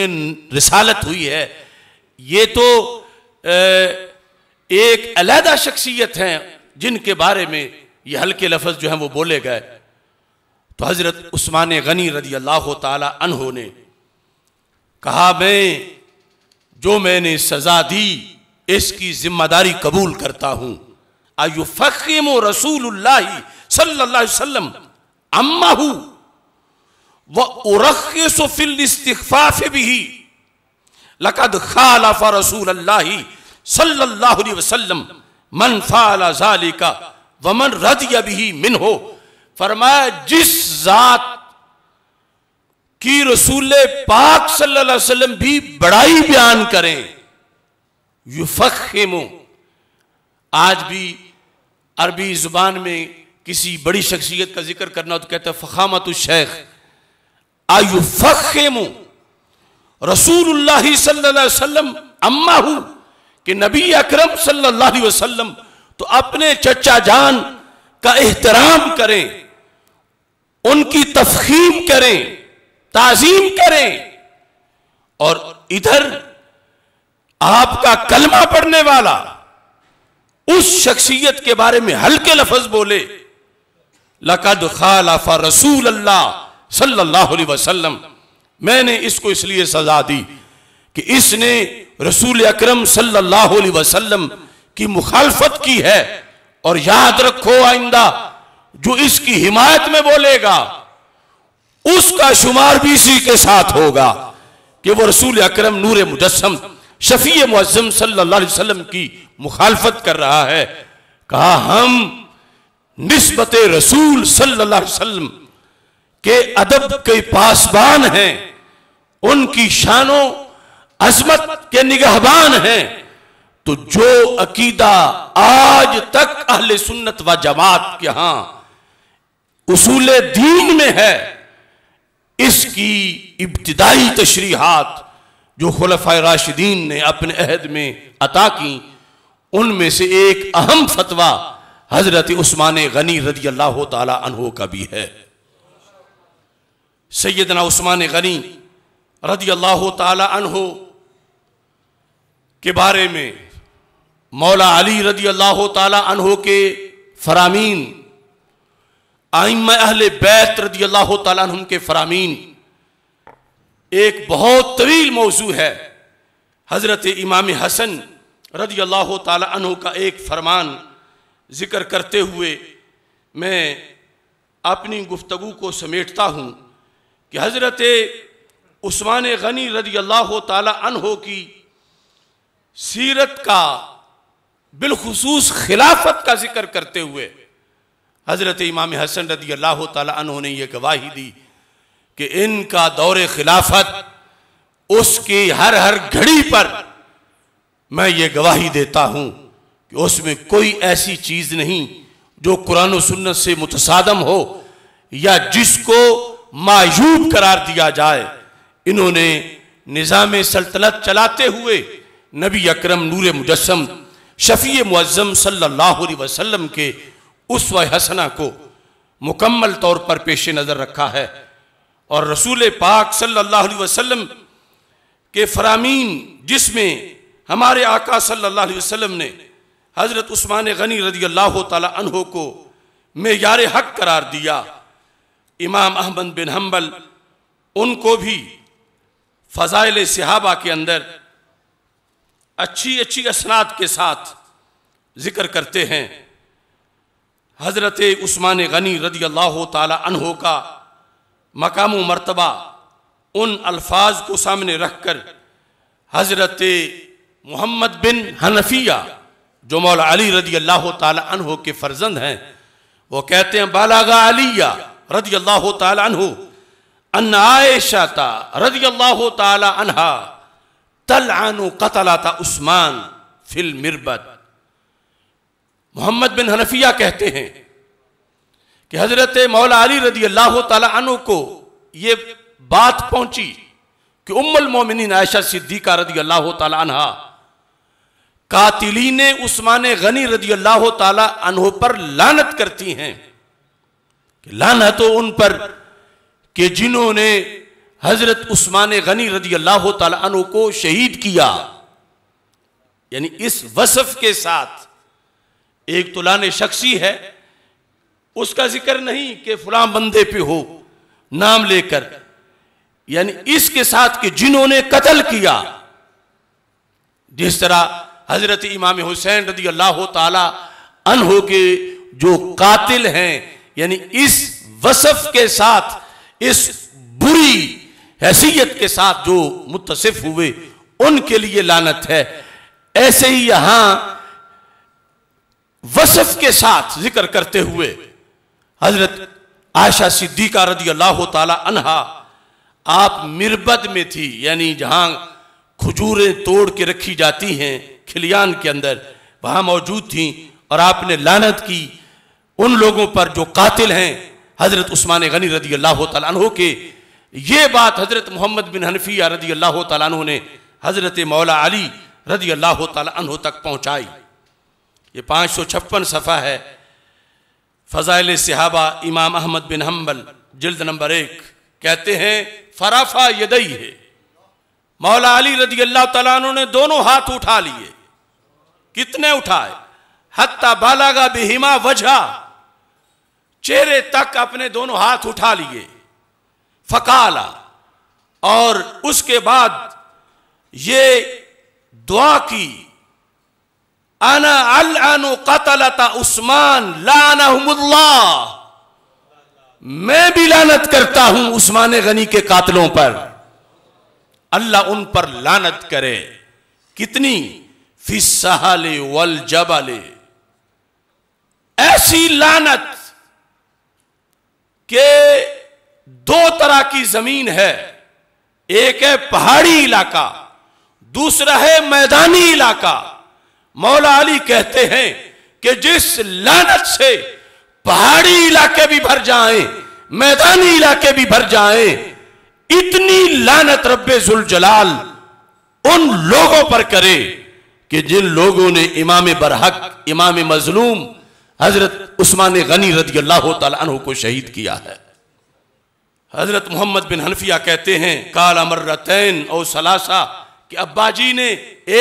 रसालत हुई है ये तो एक अलहदा शख्सियत हैं जिनके बारे में ये हल्के लफज जो हैं वो बोले गए तो हज़रत उस्मान गनी रजी अल्लाह तहो ने कहा मैं जो मैंने सज़ा दी इसकी जिम्मेदारी कबूल करता हूं आयु फ़कीम रसूल सल्लाम अम्मा हूं वह भी लकद रसूल अल्लाह वमन मिन हो फरमाया जिस जात की रसूल पाक सल्लल्लाहु भी बड़ाई बयान करें युफिम आज भी अरबी जुबान में किसी बड़ी शख्सियत का जिक्र करना तो कहते हैं फ़खामत शेख आयु रसूल सल्लाम अम्मा हूं कि नबी अकरम सल्लाम तो अपने चचा जान का एहतराम करें उनकी तफहीम करें ताजीम करें और इधर आपका कलमा पढ़ने वाला उस शख्सियत के बारे में हल्के लफज बोले लकद खालफा रसूल अल्लाह सल्लल्लाहु अलैहि वसल्लम मैंने इसको इसलिए सजा दी कि इसने रसूल अकरम सल्लल्लाहु अलैहि वसल्लम की मुखालफत की है और याद रखो आइंदा जो इसकी हिमायत में बोलेगा उसका शुमार भी इसी के साथ होगा कि वो रसूल अकरम नूर मुजस्म शफी मुजम सल्लाम की मुखालफत कर रहा है कहा हम नस्बत रसूल सल्लल्लाहु अलैहि वसल्लम के अदब के पासबान हैं उनकी शानों अजमत के निगहबान हैं तो जो अकीदा आज तक अहल सुन्नत व जमात के यहां उसूल दीन में है इसकी इब्तदाई तशरीहत जो खुलफा राशिदीन ने अपने अहद में अता की उनमें से एक अहम फतवा हजरत उस्मान गनी रजी अल्लाह तहों का भी है सैदना उस्मान गनी रदी अल्लाह तहो के बारे में मौला अली रदी अल्लाह तहो के फरामीन आइम अहल बैत रदी अल्लाह तुम के फराम एक बहुत तवील मौजू है हज़रत इमाम हसन रदी अल्लाह तहों का एक फरमान ज़िक्र करते हुए मैं अपनी गुफ्तु को समेटता हूँ कि हज़रत उस्मान गनी रदी अल्लाह तहो की सीरत का बिलखसूस खिलाफत का जिक्र करते हुए हज़रत इमाम हसन रदी अल्लाह तहों ने यह गवाही दी कि इनका दौर खिलाफत उसकी हर हर घड़ी पर मैं ये गवाही देता हूँ कि उसमें कोई ऐसी चीज़ नहीं जो कुरान सुन्नत से मुतसादम हो या जिसको मायूब करार दिया जाए इन्होंने निज़ाम सल्तनत चलाते हुए नबी अकरम नूर मुजस्म शफी मुज़म सल्लल्लाहु अलैहि वसल्लम के उस हसना को मुकम्मल तौर पर पेश नज़र रखा है और रसूल पाक सल्लल्लाहु अलैहि वसल्लम के फरामीन जिसमें हमारे आका सल्लल्लाहु अलैहि वसल्लम ने हज़रत उस्मान गनी रज़ी अल्लाह तहों को मैार हक करार दिया इमाम अहमद बिन हम्बल उनको भी फ़ज़ाइल सहाबा के अंदर अच्छी अच्छी असनात के साथ ज़िक्र करते हैं हज़रत उस्मान गनी रदी अल्लाह तहो का मकाम मरतबा उन अल्फाज को सामने रख कर हज़रत मोहम्मद बिन हनफिया जो मौला अली रदी अल्लाह तहो के फ़र्जंद हैं वो कहते हैं बालागा अलिया रदी अल्लाह तु अन्नायशा रदी अल्लाह तहा तलानु कतला था उस्मान फिल मिरबत मोहम्मद बिन हनफिया कहते हैं कि हजरत मौला अली रदी अल्लाह तु को ये बात पहुंची कि उम्मल मोमिन आयशा सिद्दीका रदी अल्लाह तहा कातिलीन उस्मान गनी रदी अल्लाह तहो पर लानत करती हैं कि लाना तो उन पर कि जिन्होंने हजरत उस्मान गनी रजी अल्लाह तला को शहीद किया यानी इस वसफ के साथ एक तो लाने शख्सी है उसका जिक्र नहीं कि फलां बंदे पे हो नाम लेकर यानी इसके साथ कि जिन्होंने कत्ल किया जिस तरह हजरत इमाम हुसैन रजी अल्लाह तला अनहो के जो कातिल हैं यानी इस वसफ के साथ इस बुरी हैसियत के साथ जो मुतसिफ हुए उनके लिए लानत है ऐसे ही यहां वसफ के साथ जिक्र करते हुए हजरत आयशा सिद्दीका रदी अल्लाह तहा आप मिरबत में थी यानी जहां खजूरें तोड़ के रखी जाती हैं खिलियान के अंदर वहां मौजूद थी और आपने लानत की उन लोगों पर जो कातिल हैं हज़रत उस्मान गनी रदी अल्लाह तु के ये बात हज़रत मोहम्मद बिन हनफिया रदी अल्लाह तु ने हज़रत मौला अली रदी अल्लाह तु तक पहुंचाई ये पांच सौ छप्पन सफ़ा है फ़ज़ाइल सिहाबा इमाम अहमद बिन हम्बल जल्द नंबर एक कहते हैं फराफा यदई है मौला अली रदी अल्लाह तु ने दोनों हाथ उठा लिए कितने उठाए हत्ता बालागा बेहिमा वजह चेहरे तक अपने दोनों हाथ उठा लिए फकाला और उसके बाद ये दुआ की अना अल अनु कतलता उस्मान लानहमुल्ला मैं भी लानत करता हूं उस्मान गनी के कातलों पर अल्लाह उन पर लानत करे कितनी फिस वल जबले ऐसी लानत कि दो तरह की जमीन है एक है पहाड़ी इलाका दूसरा है मैदानी इलाका मौला अली कहते हैं कि जिस लानत से पहाड़ी इलाके भी भर जाएं मैदानी इलाके भी भर जाएं इतनी लानत जुल जलाल उन लोगों पर करे कि जिन लोगों ने इमाम बरहक इमाम मजलूम हजरत उस्मान गनी रदी अल्लाह तु को शहीद किया है हजरत मोहम्मद बिन हनफिया कहते हैं काल अमर्रतैन और सलासा कि अब्बा जी ने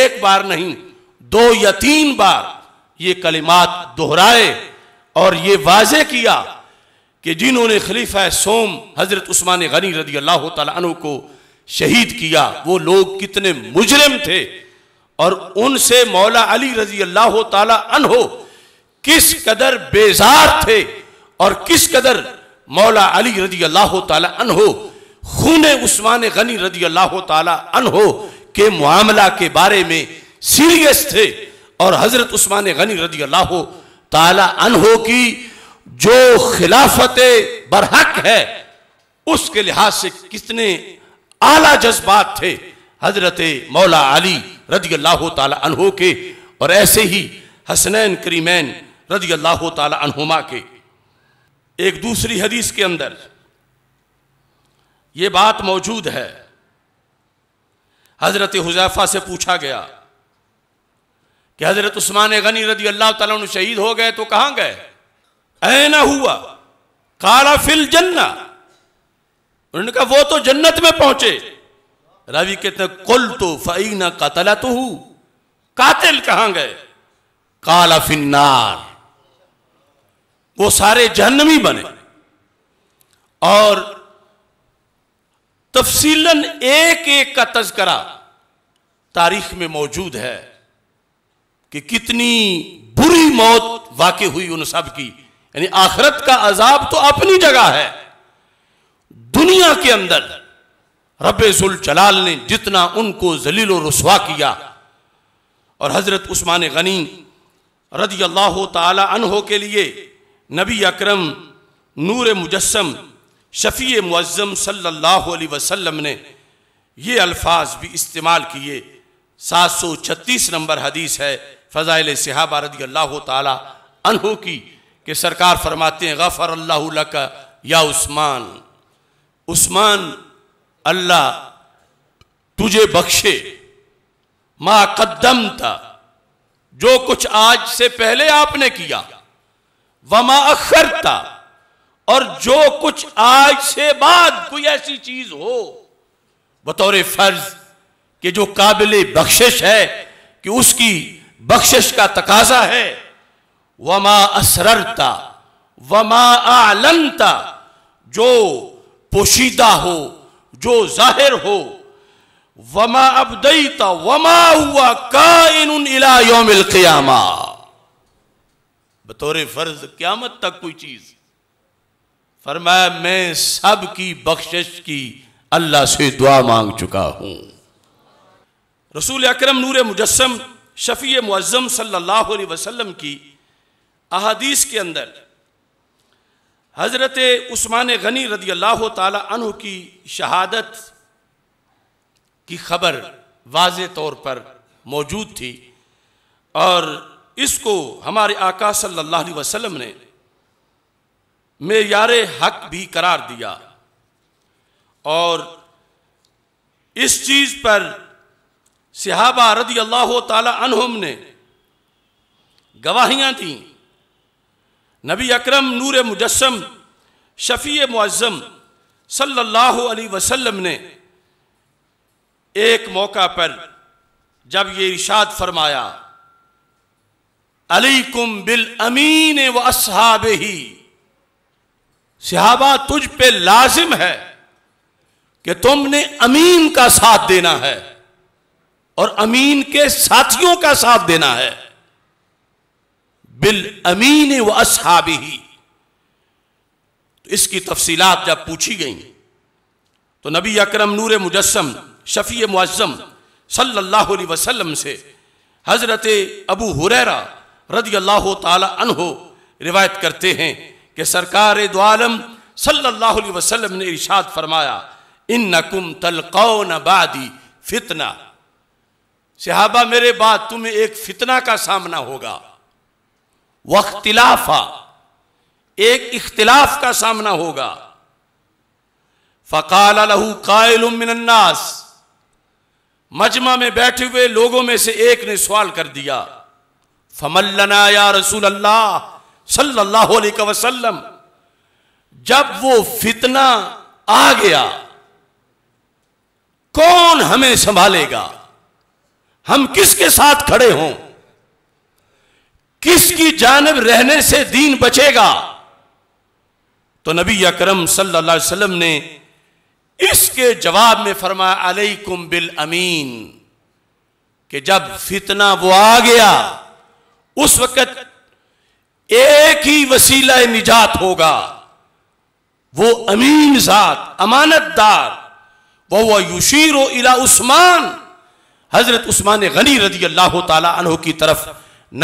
एक बार नहीं दो या तीन बार ये कलिमात दोहराए और ये वाजे किया कि जिन्होंने खलीफा सोम हजरत उस्मान गनी रदी अल्लाह तु को शहीद किया वो लोग कितने मुजरम थे और उनसे मौला अली रजी अल्लाह अनहो किस कदर बेजार थे और किस कदर मौला अली रजी अल्लाह तहो खून उस्मान गनी रजी अल्लाह तहो के मामला के बारे में सीरियस थे और हजरत उस्मान गनी रजी अल्लाह तहो की जो खिलाफत बरहक है उसके लिहाज से कितने आला जज्बात थे हजरत मौला अली रजी अल्लाह तहो के और ऐसे ही हसनैन करीमैन रजी अल्लाह तुमा के एक दूसरी हदीस के अंदर ये बात मौजूद है हज़रत हुजैफा से पूछा गया कि हज़रत उस्मान गनी रदी अल्लाह तु शहीद हो गए तो कहां गए ऐना हुआ काला फिल जन्ना उन्होंने कहा वो तो जन्नत में पहुंचे रवि कहते कुल तो फाइना कतला तो हूँ कातिल कहाँ गए काला फिन्नार वो सारे जहनवी बने और तफसीलन एक एक का तस्करा तारीख में मौजूद है कि कितनी बुरी मौत वाकई हुई उन सब की यानी आखरत का अजाब तो अपनी जगह है दुनिया के अंदर रबेजुल जलाल ने जितना उनको जलील रसवा किया और हजरत उस्मान गनी रजी अल्लाह तला अनहो के लिए नबी अकरम नूर मुजस्म शफ़ी मुज़म सल्लल्लाहु अलैहि वसल्लम ने ये अल्फाज भी इस्तेमाल किए 736 नंबर हदीस है फ़ज़ाइल सिहाबा रदी अल्लाह तहु की कि सरकार फरमाते हैं गफ़र अल्लाह का या उस्मान उस्मान अल्लाह तुझे बख्शे माँ कदम था जो कुछ आज से पहले आपने किया वमा अखरता और जो कुछ आज से बाद कोई ऐसी चीज हो बतौर फर्ज कि जो काबिल बख्शिश है कि उसकी बख्शिश का तकाजा है वमा असररता वमा आलनता जो पोशीदा हो जो जाहिर हो वमा दईता वमा हुआ का इन इला योम बतौर फर्ज क्यामत तक कोई चीज फरमाया मैं सब की बख्शिश की अल्लाह से दुआ मांग चुका हूं रसूल अक्रम नूर मुजस्म शफी मुज़म सल्लल्लाहु अलैहि वसल्लम की अहादीस के अंदर हज़रत उस्मान गनी रदी अल्लाह तु की शहादत की खबर वाज तौर पर मौजूद थी और इसको हमारे आका सल्लल्लाहु अलैहि वसल्लम ने मेयार हक भी करार दिया और इस चीज़ पर सिहाबा रदी अल्लाह तुम ने गवाहियाँ दी नबी अकरम नूर मुजस्म शफ़ी मुआजम सल्लल्लाहु अलैहि वसल्लम ने एक मौका पर जब ये इशाद फरमाया अलीकुम बिल अमीन व असहाब ही सिहाबा तुझ पे लाजिम है कि तुमने अमीन का साथ देना है और अमीन के साथियों का साथ देना है बिल अमीन व असहाब ही तो इसकी तफसीलात जब पूछी गई तो नबी अकरम नूर मुजस्म शफी मुआज़म सल्लल्लाहु अलैहि वसल्लम से हज़रत अबू हुरैरा रजी अल्लाह तहो रिवायत करते हैं कि सरकार दोआलम सल्लल्लाहु अलैहि वसल्लम ने इशाद फरमाया इन नकुम तलकौन बादी फितना सिहाबा मेरे बाद तुम्हें एक फितना का सामना होगा वख्तिलाफा एक इख्तिलाफ का सामना होगा फ़काल लहू कायल मिनन्नास मजमा में बैठे हुए लोगों में से एक ने सवाल कर दिया फमल्लना या रसूल अल्लाह सल्लल्लाहु अलैहि वसल्लम जब वो फितना आ गया कौन हमें संभालेगा हम किसके साथ खड़े हों किसकी जानब रहने से दीन बचेगा तो नबी अकरम सल्लल्लाहु अलैहि वसल्लम ने इसके जवाब में फरमाया अलैकुम बिल अमीन कि जब फितना वो आ गया उस वक्त एक ही वसीला निजात होगा वो अमीन जात अमानतदार वह वह युशीर इला उस्मान हजरत उस्मान गनी रजी अल्लाह तह की तरफ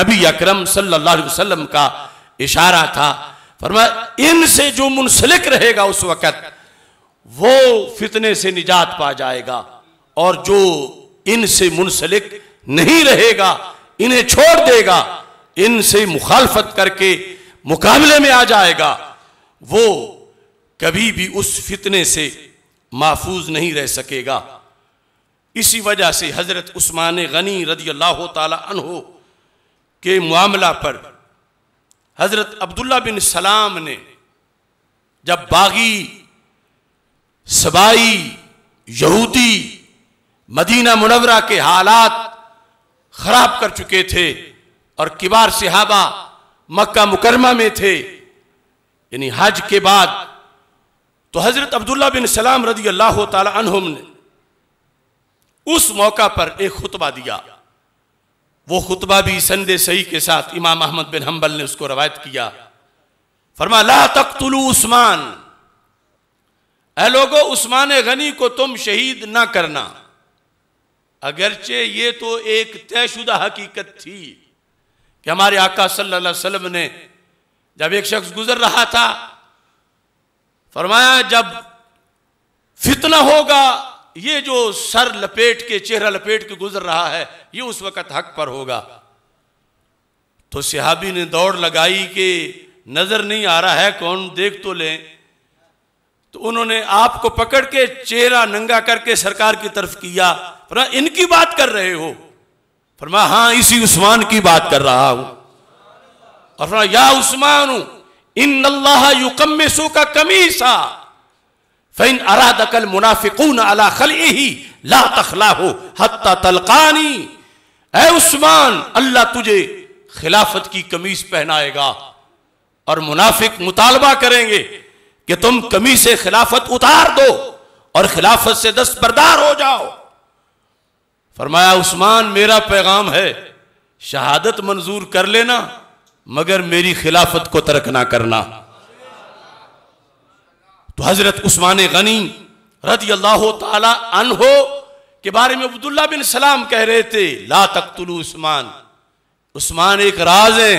नबी अकरम सल्लल्लाहु अलैहि वसल्लम का इशारा था फरमा इनसे जो मुनसलिक रहेगा उस वक़्त वो फितने से निजात पा जाएगा और जो इनसे मुनसलिक नहीं रहेगा इन्हें छोड़ देगा इनसे मुखालफत करके मुकाबले में आ जाएगा वो कभी भी उस फितने से महफूज नहीं रह सकेगा इसी वजह से हज़रत उस्मान गनी रदी अल्लाह तहो के मामला पर हज़रत अब्दुल्ला बिन सलाम ने जब बागी सबाई यहूदी मदीना मुनवरा के हालात खराब कर चुके थे और किबार सिहाबा मक्का मुकरमा में थे यानी हज के बाद तो हज़रत अब्दुल्ला बिन सलाम रजी अल्लाह तुम ने उस मौका पर एक खुतबा दिया वो खुतबा भी संदे सही के साथ इमाम अहमद बिन हम्बल ने उसको रवायत किया फरमा ला तुलू उस्मान ए लोगो उस्मान गनी को तुम शहीद ना करना अगरचे ये तो एक तयशुदा हकीकत थी कि हमारे आका सल्लल्लाहु अलैहि वसल्लम ने जब एक शख्स गुजर रहा था फरमाया जब फितना होगा ये जो सर लपेट के चेहरा लपेट के गुजर रहा है ये उस वक्त हक पर होगा तो सिहाबी ने दौड़ लगाई कि नजर नहीं आ रहा है कौन देख तो लें तो उन्होंने आपको पकड़ के चेहरा नंगा करके सरकार की तरफ किया फरमा इनकी बात कर रहे हो फरमा हां इसी उस्मान की बात कर रहा हूं और फरमा या उस्मान इन अल्लाह युकमसू का कमीसा फिन अराद अकल मुनाफिकून अला खल ही ला तखला हो हत्ता तलकानी ए उस्मान अल्लाह तुझे खिलाफत की कमीज पहनाएगा और मुनाफिक मुतालबा करेंगे कि तुम कमी से खिलाफत उतार दो और खिलाफत से दस्तबरदार हो जाओ फरमाया उस्मान मेरा पैगाम है शहादत मंजूर कर लेना मगर मेरी खिलाफत को तर्क ना करना तो हजरत उस्मान गनी रदी अल्लाह तहो के बारे में अब्दुल्ला बिन सलाम कह रहे थे ला तख्तुल उस्मान उस्मान एक राज है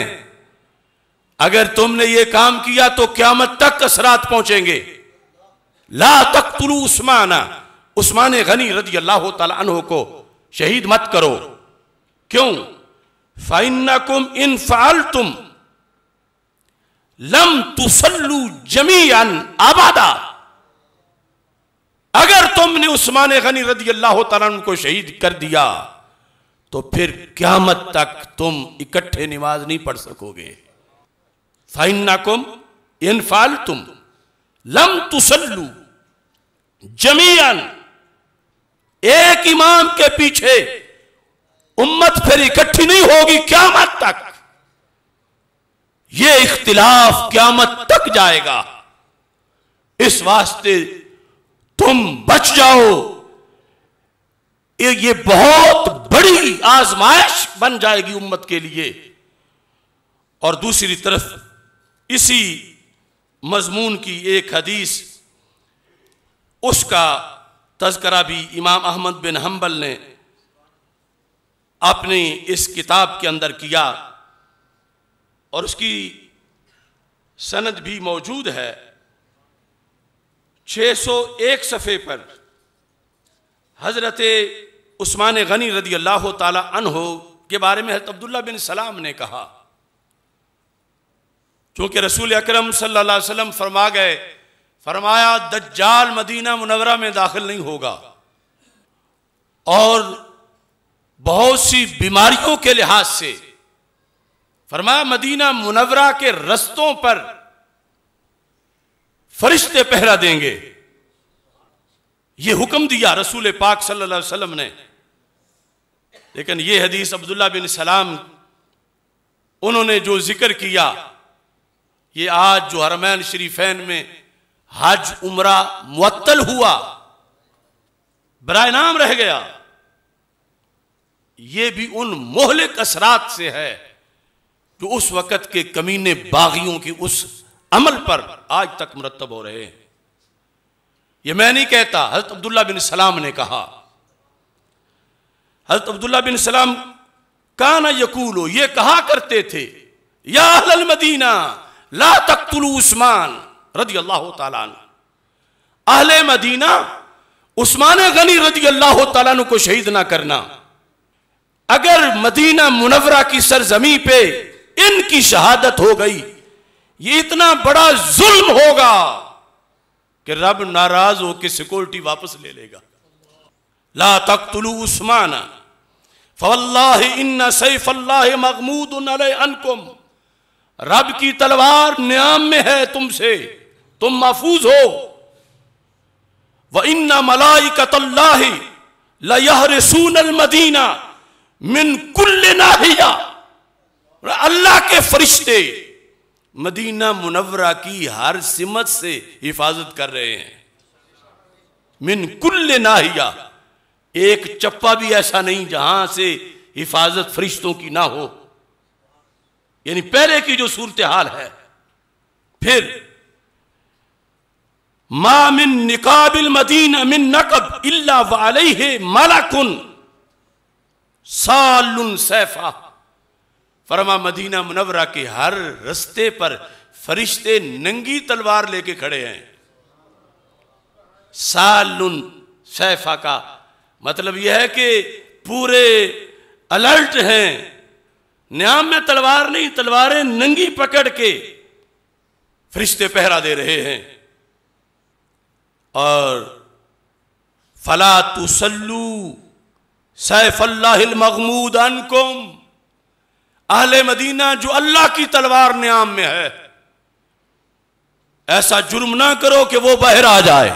अगर तुमने ये काम किया तो क्यामत तक कसरात पहुंचेंगे ला तख्तुल उस्माना उस्मान गनी रदी अल्लाह हो को शहीद मत करो क्यों कुम इन फाल तुम लम तुसल्लू अन आबादा अगर तुमने उस्मान गनी रदी अल्लाह तला को शहीद कर दिया तो फिर क्यामत तक तुम इकट्ठे नमाज नहीं पढ़ सकोगे कुम इन फाल तुम लम तुसल्लू अन एक इमाम के पीछे उम्मत फिर इकट्ठी नहीं होगी क्यामत तक यह इख्तिलाफ क्यामत तक जाएगा इस वास्ते तुम बच जाओ ये, ये बहुत बड़ी आजमाइश बन जाएगी उम्मत के लिए और दूसरी तरफ इसी मजमून की एक हदीस उसका तस्करा भी इमाम अहमद बिन हम्बल ने अपनी इस किताब के अंदर किया और उसकी सनद भी मौजूद है 601 सफ़े पर हज़रत उस्मान गनी रदी अल्लाह तहो के बारे में अब्दुल्ला बिन सलाम ने कहा क्योंकि रसूल अकरम सल्लल्लाहु अलैहि वसल्लम फरमा गए फरमाया दज्जाल मदीना मुनवरा में दाखिल नहीं होगा और बहुत सी बीमारियों के लिहाज से फरमाया मदीना मुनवरा के रस्तों पर फरिश्ते पहरा देंगे यह हुक्म दिया रसूल पाक सल्लल्लाहु अलैहि वसल्लम ने लेकिन ये हदीस अब्दुल्ला बिन सलाम उन्होंने जो जिक्र किया ये आज जो हरमैन शरीफैन में हज उमरा मुअत्तल हुआ बरए नाम रह गया ये भी उन मोहलिक असरात से है जो उस वक़्त के कमीने बागियों की उस अमल पर आज तक मरतब हो रहे हैं यह मैं नहीं कहता हजरत अब्दुल्ला बिन सलाम ने कहा हजरत अब्दुल्ला बिन सलाम का ना यकूलो ये कहा करते थे या मदीना ला तख्तुल उस्मान रजी अल्लाह तन आहले मदीना उस्मान गनी रजी अल्लाह तन को शहीद ना करना अगर मदीना मुनवरा की सरजमी पे इनकी शहादत हो गई ये इतना बड़ा जुल्म होगा कि रब नाराज होकर सिक्योरिटी वापस ले लेगा ला तक तुलू उस्मान फवल्ला इन्ना सैफ अल्लाह मकमूद अनकुम रब की तलवार न्याम में है तुमसे तुम महफूज हो व इन्ना मलाई कतल्लाही लहरसून मदीना मिन कुल नाहिया अल्लाह के फरिश्ते मदीना मुनवरा की हर सिमत से हिफाजत कर रहे हैं मिन कुल नाहिया एक चप्पा भी ऐसा नहीं जहां से हिफाजत फरिश्तों की ना हो यानी पहले की जो सूरत हाल है फिर मामिन निकाबिल मदीन अमिन नकब इल्ला वाले है मालाकुन साल सैफा फरमा मदीना मुनवरा के हर रस्ते पर फरिश्ते नंगी तलवार लेके खड़े हैं साल सैफा का मतलब यह है कि पूरे अलर्ट हैं न्याम में तलवार नहीं तलवारें नंगी पकड़ के फरिश्ते पहरा दे रहे हैं और फला तुसल्लू सैफल्लाहिल मगमूद अनकुम आहले मदीना जो अल्लाह की तलवार न्याम में है ऐसा जुर्म ना करो कि वो बहरा जाए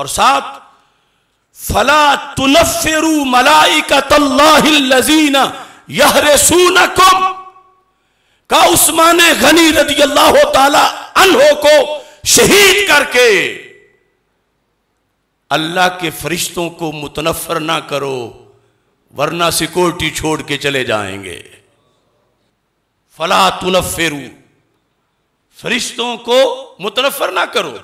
और साथ फला तल्लाजीना का उस्मान गनी रदी अल्लाह तहो को शहीद करके अल्लाह के फरिश्तों को मुतनफर ना करो वरना सिक्योरिटी छोड़ के चले जाएंगे फला तुनफेरू फरिश्तों को मुतनफर ना करो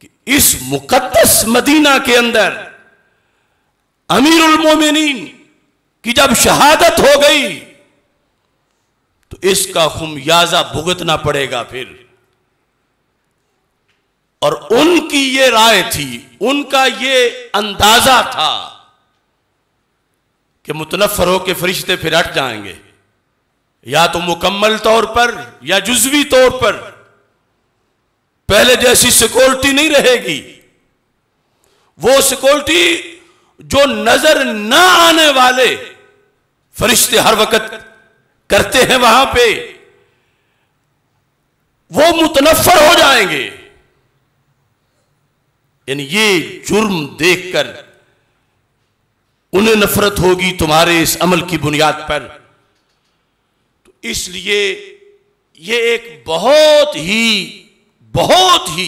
कि इस मुकद्दस मदीना के अंदर अमीरुल मोमिनीन की जब शहादत हो गई तो इसका खुमियाजा भुगतना पड़ेगा फिर और उनकी ये राय थी उनका ये अंदाजा था कि मुतनफर हो के फरिश्ते फिर हट जाएंगे या तो मुकम्मल तौर पर या जुजवी तौर पर पहले जैसी सिक्योरिटी नहीं रहेगी वो सिक्योरिटी जो नजर ना आने वाले फरिश्ते हर वक्त करते हैं वहां पे वो मुतनफर हो जाएंगे यानी ये जुर्म देखकर उन्हें नफरत होगी तुम्हारे इस अमल की बुनियाद पर तो इसलिए ये एक बहुत ही बहुत ही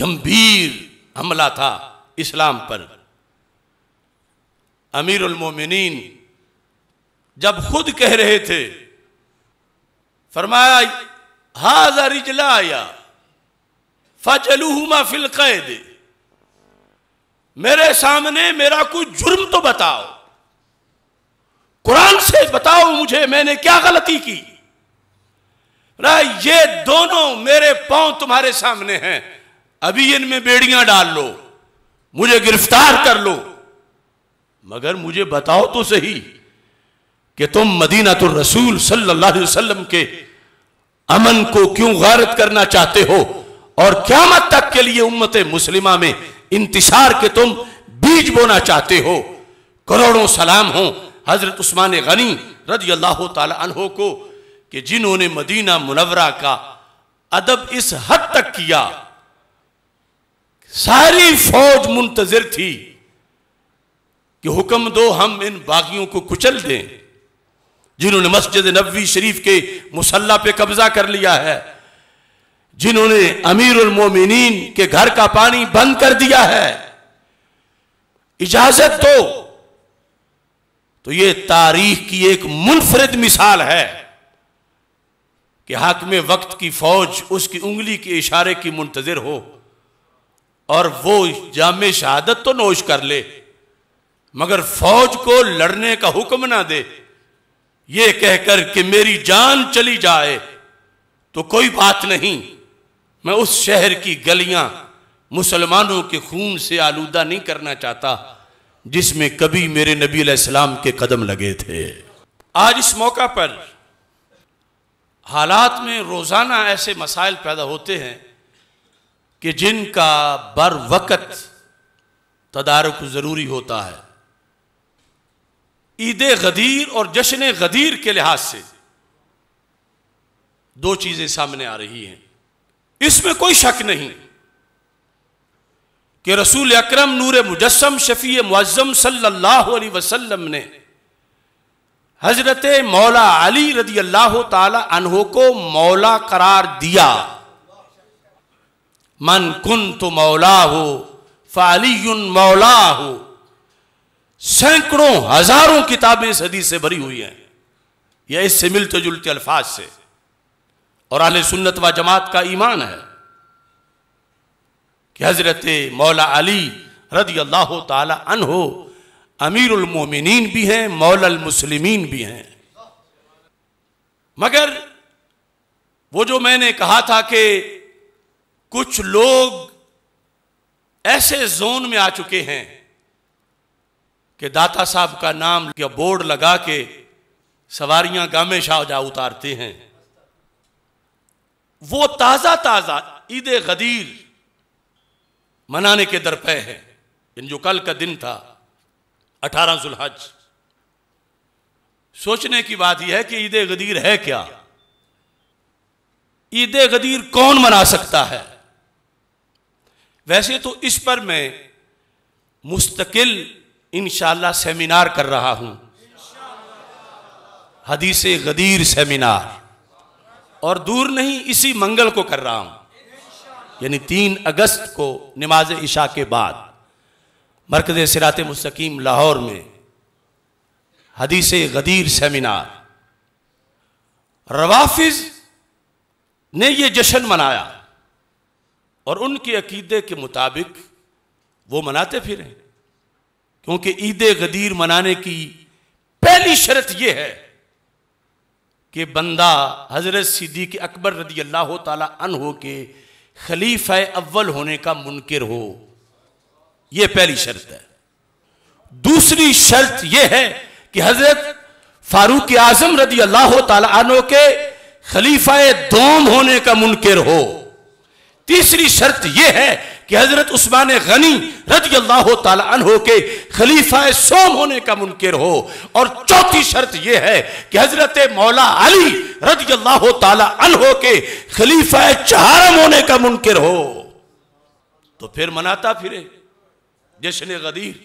गंभीर हमला था इस्लाम पर अमीर उलमोमिन जब खुद कह रहे थे फरमाया हाजा रिजला आया फजलूहुमा फिल कैद मेरे सामने मेरा कोई जुर्म तो बताओ कुरान से बताओ मुझे मैंने क्या गलती की ये दोनों मेरे पांव तुम्हारे सामने हैं अभी इनमें बेड़ियां डाल लो मुझे गिरफ्तार कर लो मगर मुझे बताओ तो सही कि तुम मदीना तो रसूल सल्लल्लाहु अलैहि वसल्लम के अमन को क्यों गारत करना चाहते हो और क्या मत तक के लिए उम्मत मुस्लिमा में इंतजार के तुम बीज बोना चाहते हो करोड़ों सलाम हो हजरत उस्मान गनी रजी अल्लाह तला को कि जिन्होंने मदीना मुनवरा का अदब इस हद तक किया सारी फौज मुंतजर थी कि हुक्म दो हम इन बागियों को कुचल दें जिन्होंने मस्जिद नबी शरीफ के मुसल्ला पे कब्जा कर लिया है जिन्होंने अमीर उलमोमिन के घर का पानी बंद कर दिया है इजाजत दो तो ये तारीख की एक मुनफरद मिसाल है कि हक में वक्त की फौज उसकी उंगली के इशारे की मुंतजर हो और वो जाम शहादत तो नोश कर ले मगर फौज को लड़ने का हुक्म ना दे ये कहकर कि मेरी जान चली जाए तो कोई बात नहीं मैं उस शहर की गलियां मुसलमानों के खून से आलूदा नहीं करना चाहता जिसमें कभी मेरे नबी सलाम के कदम लगे थे आज इस मौका पर हालात में रोज़ाना ऐसे मसाइल पैदा होते हैं कि जिनका बर वक़्त तदारक ज़रूरी होता है ईद गदीर और जश्न गदीर के लिहाज से दो चीज़ें सामने आ रही हैं इसमें कोई शक नहीं कि रसूल अक्रम नूर मुजस्म शफ़ी मुज़म सल्लल्लाहु अलैहि वसल्लम ने हजरत मौला अली रदी अल्लाह तहो को मौला करार दिया मन कुन तो मौला हो फालीन मौला हो सैकड़ों हजारों किताबें सदी से भरी हुई हैं यह इससे मिलते जुलते अल्फाज से और आल सुन्नत व जमात का ईमान है कि हजरत मौला अली रदी अल्लाह तहो अमीर उलमोमिन भी हैं मुसलिमीन भी हैं मगर वो जो मैंने कहा था कि कुछ लोग ऐसे जोन में आ चुके हैं कि दाता साहब का नाम या बोर्ड लगा के सवारियां गामे शाहजा उतारते हैं वो ताज़ा ताज़ा ईद गदीर मनाने के दरपे हैं जो कल का दिन था अठारह जुलहज सोचने की बात यह है कि ईद गदीर है क्या ईद गदीर कौन मना सकता है वैसे तो इस पर मैं मुस्तकिल इनशाला सेमिनार कर रहा हूं हदीस गदीर सेमिनार और दूर नहीं इसी मंगल को कर रहा हूं यानी तीन अगस्त को नमाज ईशा के बाद मरकज़ सिरात मुस्तकीम लाहौर में हदीस गदीर सेमिनार रवाफिज ने यह जश्न मनाया और उनके अकीदे के मुताबिक वो मनाते फिर हैं क्योंकि ईद गदीर मनाने की पहली शर्त यह है कि बंदा हजरत सिद्दीक अकबर रदी अल्लाह तला अन हो के खलीफ अव्वल होने का मुनकर हो यह पहली शर्त है दूसरी शर्त यह है कि हजरत फारूक आजम रदी अल्लाह तनो के खलीफा दोम होने का मुनकर हो तीसरी शर्त यह है कि हजरत उस्मान गनी रजी अल्लाह तहो के खलीफा सोम होने का मुनकर हो और चौथी शर्त यह है कि हजरत मौला अली रजी अल्लाह तहो के खलीफा चहारम होने का मुनकर हो तो फिर मनाता फिरे जश्न गदीर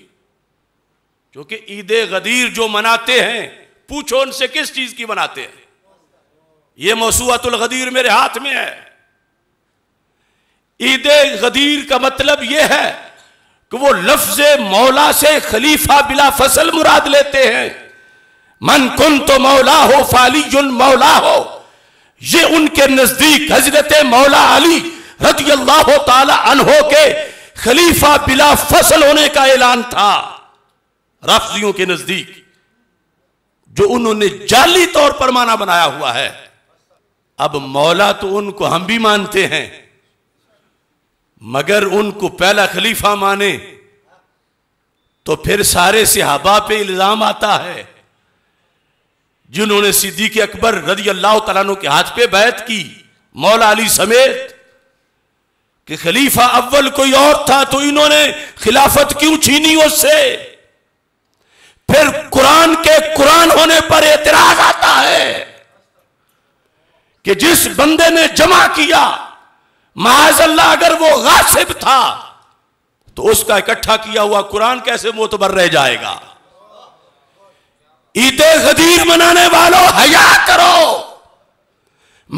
क्योंकि ईद गदीर जो मनाते हैं पूछो उनसे किस चीज की मनाते हैं ये मौसूआतुल गदीर मेरे हाथ में है ईद गदीर का मतलब यह है कि वो लफ्ज मौला से खलीफा बिला फसल मुराद लेते हैं मन कुन तो मौला हो फाली मौला हो ये उनके नजदीक हजरत मौला अली रजी ताला अनहो के खलीफा बिला फसल होने का ऐलान था राफजियों के नजदीक जो उन्होंने जाली तौर पर माना बनाया हुआ है अब मौला तो उनको हम भी मानते हैं मगर उनको पहला खलीफा माने तो फिर सारे सिहाबा पे इल्जाम आता है जिन्होंने सिद्दीक अकबर रजी अल्लाह तला के हाथ पे बैत की मौला अली समेत कि खलीफा अव्वल कोई और था तो इन्होंने खिलाफत क्यों छीनी उससे फिर कुरान के कुरान होने पर एतराज आता है कि जिस बंदे ने जमा किया माजल्ला अगर वो गासिब था तो उसका इकट्ठा किया हुआ कुरान कैसे मोतबर रह जाएगा ईद गदीर मनाने वालों हया करो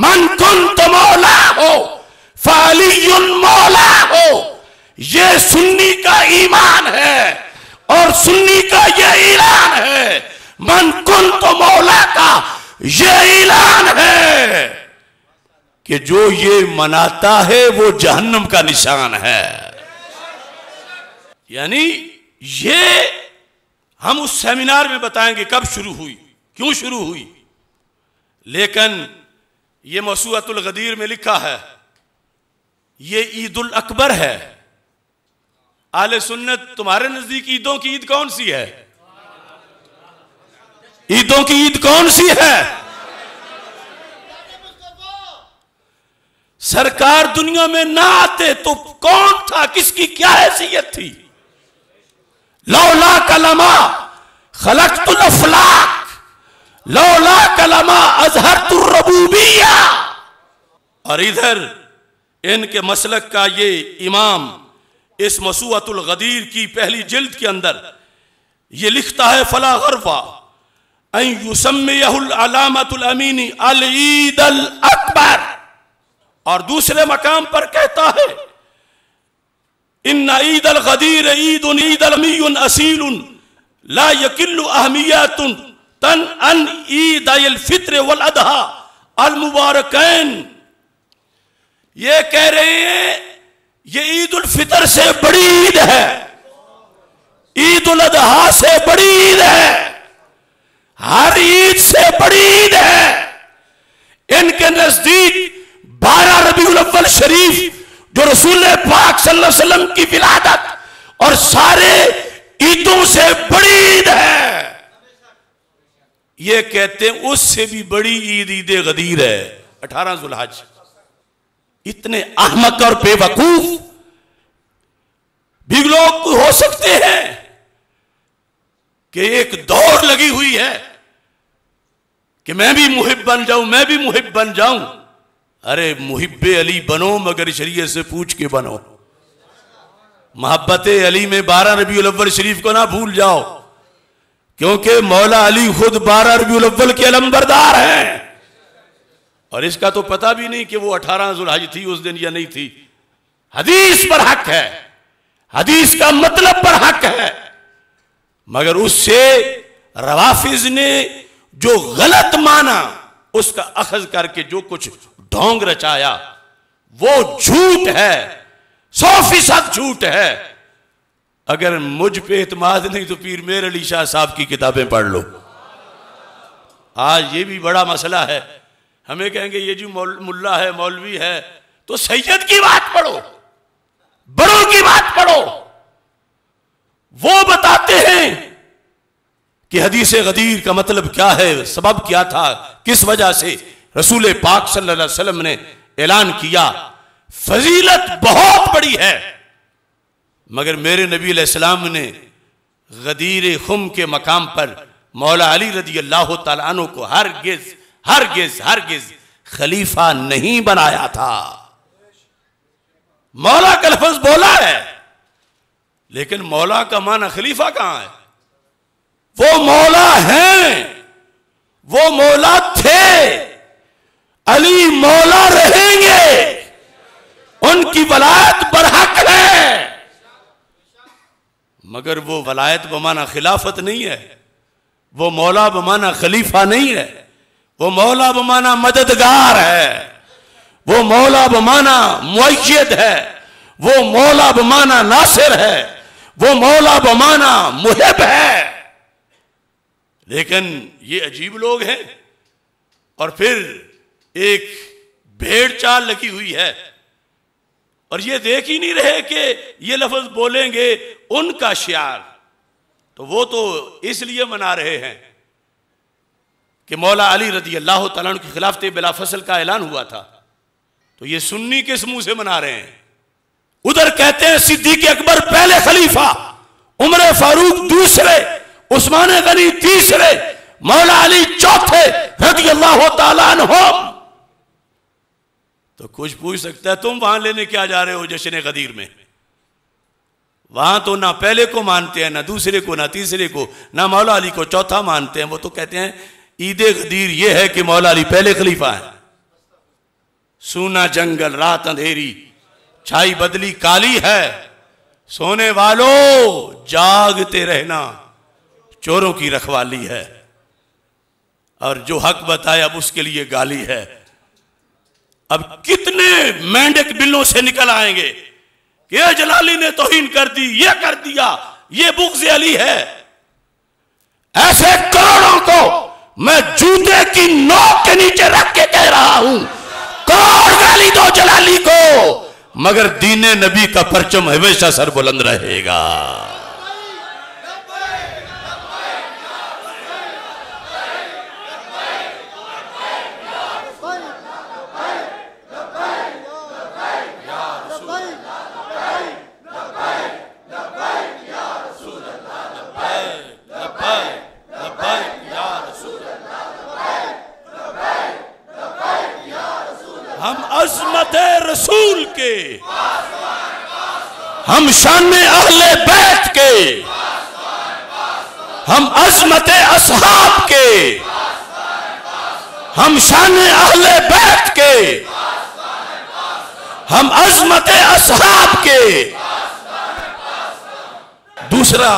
मन कुन तो मौला हो फाली मौला हो ये सुन्नी का ईमान है और सुन्नी का ये ईरान है मन कुल तो मौला का ये ईरान है कि जो ये मनाता है वो जहन्नम का निशान है यानी ये हम उस सेमिनार में बताएंगे कब शुरू हुई क्यों शुरू हुई लेकिन ये मसूअतुल गदीर में लिखा है ये ईद उल अकबर है आले सुन्नत तुम्हारे नजदीक ईदों की ईद कौन सी है ईदों की ईद कौन सी है सरकार दुनिया में ना आते तो कौन था किसकी क्या हैसियत थी लौला कलमा खलक अफलाक लौला कलमा अजहर तुर्रबूबिया और इधर इनके मसलक का ये इमाम इस मसूतुल गदीर की पहली जिल्द के अंदर ये लिखता है फला गरफा अलामतमीनी अलईद अकबर और दूसरे मकाम पर कहता है इन ईद अल गदीर ईद उन ईद उन असील उन ला यकिल्लु अहमियत तन अन ईद अल फित्र वल अदहा अल मुबारकैन ये कह रहे हैं ये ईद उल फितर से बड़ी ईद है ईद उल अदहा से बड़ी ईद है हर ईद से बड़ी ईद है इनके नजदीक बारह रबी अव्वल शरीफ जो रसूल पाक वसल्लम की विलादत और सारे ईदों से बड़ी ईद है ये कहते हैं उससे भी बड़ी ईद ईद गदीर है अठारह जुल्हज इतने अहमक और बेवकूफ भी लोग हो सकते हैं कि एक दौड़ लगी हुई है कि मैं भी मुहिब बन जाऊं मैं भी मुहिब बन जाऊं अरे मुहिब अली बनो मगर शरीय से पूछ के बनो मोहब्बत अली में बारह रबी अव्वल शरीफ को ना भूल जाओ क्योंकि मौला अली खुद बारह रबी अव्वल के अलंबरदार हैं और इसका तो पता भी नहीं कि वो अठारह जुलहज थी उस दिन या नहीं थी हदीस पर हक है हदीस का मतलब पर हक है मगर उससे रवाफिज ने जो गलत माना उसका अखज करके जो कुछ ढोंग रचाया वो झूठ है सौ फीसद झूठ है अगर मुझ पे एतमाद नहीं तो पीर मेर अली शाह साहब की किताबें पढ़ लो आज ये भी बड़ा मसला है हमें कहेंगे ये जी मुल्ला है मौलवी है तो सैयद की बात पढ़ो बड़ों की बात पढ़ो वो बताते हैं कि हदीस गदीर का मतलब क्या है सबब क्या था किस वजह से रसूल पाक सल्लल्लाहु अलैहि वसल्लम ने ऐलान किया फजीलत बहुत बड़ी है मगर मेरे नबी सलाम ने गदीर खुम के मकाम पर मौला अली रदी अल्लाह तु को हर गिज़ हरगिज हरगिज खलीफा नहीं बनाया था मौला का लफज बोला है लेकिन मौला का माना खलीफा कहां है वो मौला है वो मौला थे अली मौला रहेंगे उनकी वलायत बरहक है मगर वो वलायत बमाना खिलाफत नहीं है वो मौला बमाना खलीफा नहीं है वो मौला बमाना मददगार है वो मौला बमाना मुयद है वो मौला बमाना नासिर है वो मौला बमाना मुहिब है लेकिन ये अजीब लोग हैं और फिर एक भेड़ चाल लगी हुई है और ये देख ही नहीं रहे कि ये लफ्ज बोलेंगे उनका श्यार तो वो तो इसलिए मना रहे हैं कि मौला अली रजी अल्लाह तला के खिलाफ बिला फसल का ऐलान हुआ था तो ये सुन्नी किस मुंह से मना रहे हैं उधर कहते हैं सिद्दीक अकबर पहले खलीफा उम्र फारूक दूसरे उस्मान गली तीसरे मौला अली चौथे रजी अल्लाह तला हो तो कुछ पूछ सकता है तुम वहां लेने क्या जा रहे हो जश्न गदीर में वहां तो ना पहले को मानते हैं ना दूसरे को ना तीसरे को ना मौला अली को चौथा मानते हैं वो तो कहते हैं ईद गदीर यह है कि मौला अली पहले खलीफा है सोना जंगल रात अंधेरी छाई बदली काली है सोने वालों जागते रहना चोरों की रखवाली है और जो हक बताया अब उसके लिए गाली है अब कितने मेंढक बिलों से निकल आएंगे ये जलाली ने तोहिन कर दी ये कर दिया ये से अली है ऐसे करोड़ों को मैं जूते की नोक के नीचे रख के कह रहा हूं कौन गाली दो जलाली को मगर दीने नबी का परचम हमेशा सर बुलंद रहेगा के हम शान अहले बैत के हम अजमत असहाब के हम शान अहले बैत के हम अजमत असहाब के दूसरा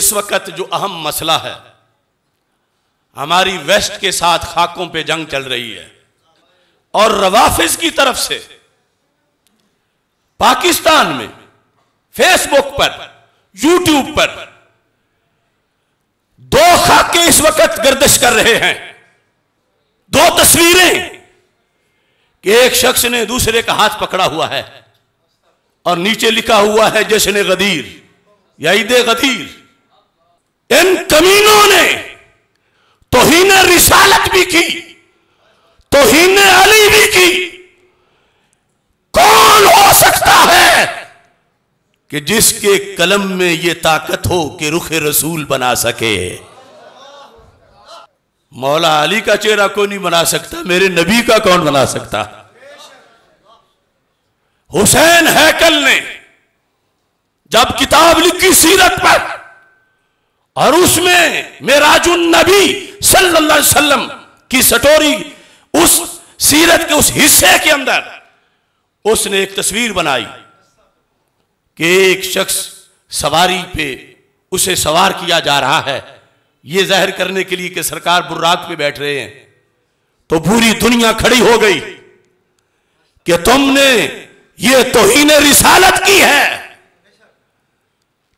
इस वक्त जो अहम मसला है हमारी वेस्ट के साथ खाकों पे जंग चल रही है और रवाफिज की तरफ से पाकिस्तान में फेसबुक पर यूट्यूब पर दो खाके इस वक्त गर्दश कर रहे हैं दो तस्वीरें कि एक शख्स ने दूसरे का हाथ पकड़ा हुआ है और नीचे लिखा हुआ है जश्न गदीर या ईद गदीर इन कमीनों ने तोहिने रिसालत भी की तोहिने कि जिसके कलम में ये ताकत हो कि रुख रसूल बना सके मौला अली का चेहरा कोई नहीं बना सकता मेरे नबी का कौन बना सकता हुसैन हैकल ने जब किताब लिखी सीरत पर और उसमें मेराजुन नबी सल्लल्लाहु अलैहि वसल्लम की सटोरी उस सीरत के उस हिस्से के अंदर उसने एक तस्वीर बनाई कि एक शख्स सवारी पे उसे सवार किया जा रहा है ये जाहिर करने के लिए कि सरकार बुर्राक पे बैठ रहे हैं तो पूरी दुनिया खड़ी हो गई कि तुमने ये तोहन रिसालत की है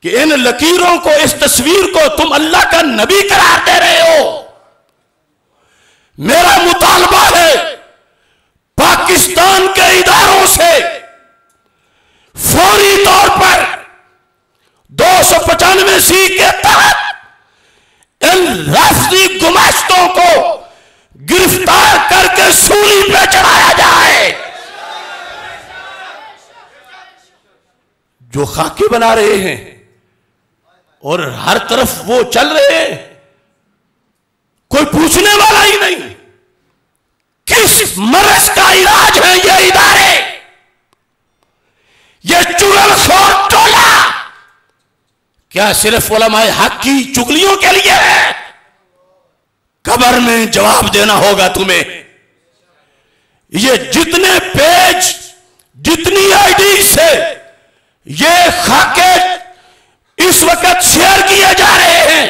कि इन लकीरों को इस तस्वीर को तुम अल्लाह का नबी करार दे रहे हो मेरा मुतालबा है पाकिस्तान के इदारों से फौरी तौर पर दो सौ पचानवे सी के तहत इन राष्ट्रीय गुमास्तों को गिरफ्तार करके सूली पे चढ़ाया जाए जो खाकी बना रहे हैं और हर तरफ वो चल रहे हैं कोई पूछने वाला ही नहीं किस मरज का इलाज है ये इदारे ये चू क्या सिर्फ ओलमाए हक की चुगलियों के लिए है कबर में जवाब देना होगा तुम्हें ये जितने पेज जितनी आईडी से ये खाके इस वक्त शेयर किए जा रहे हैं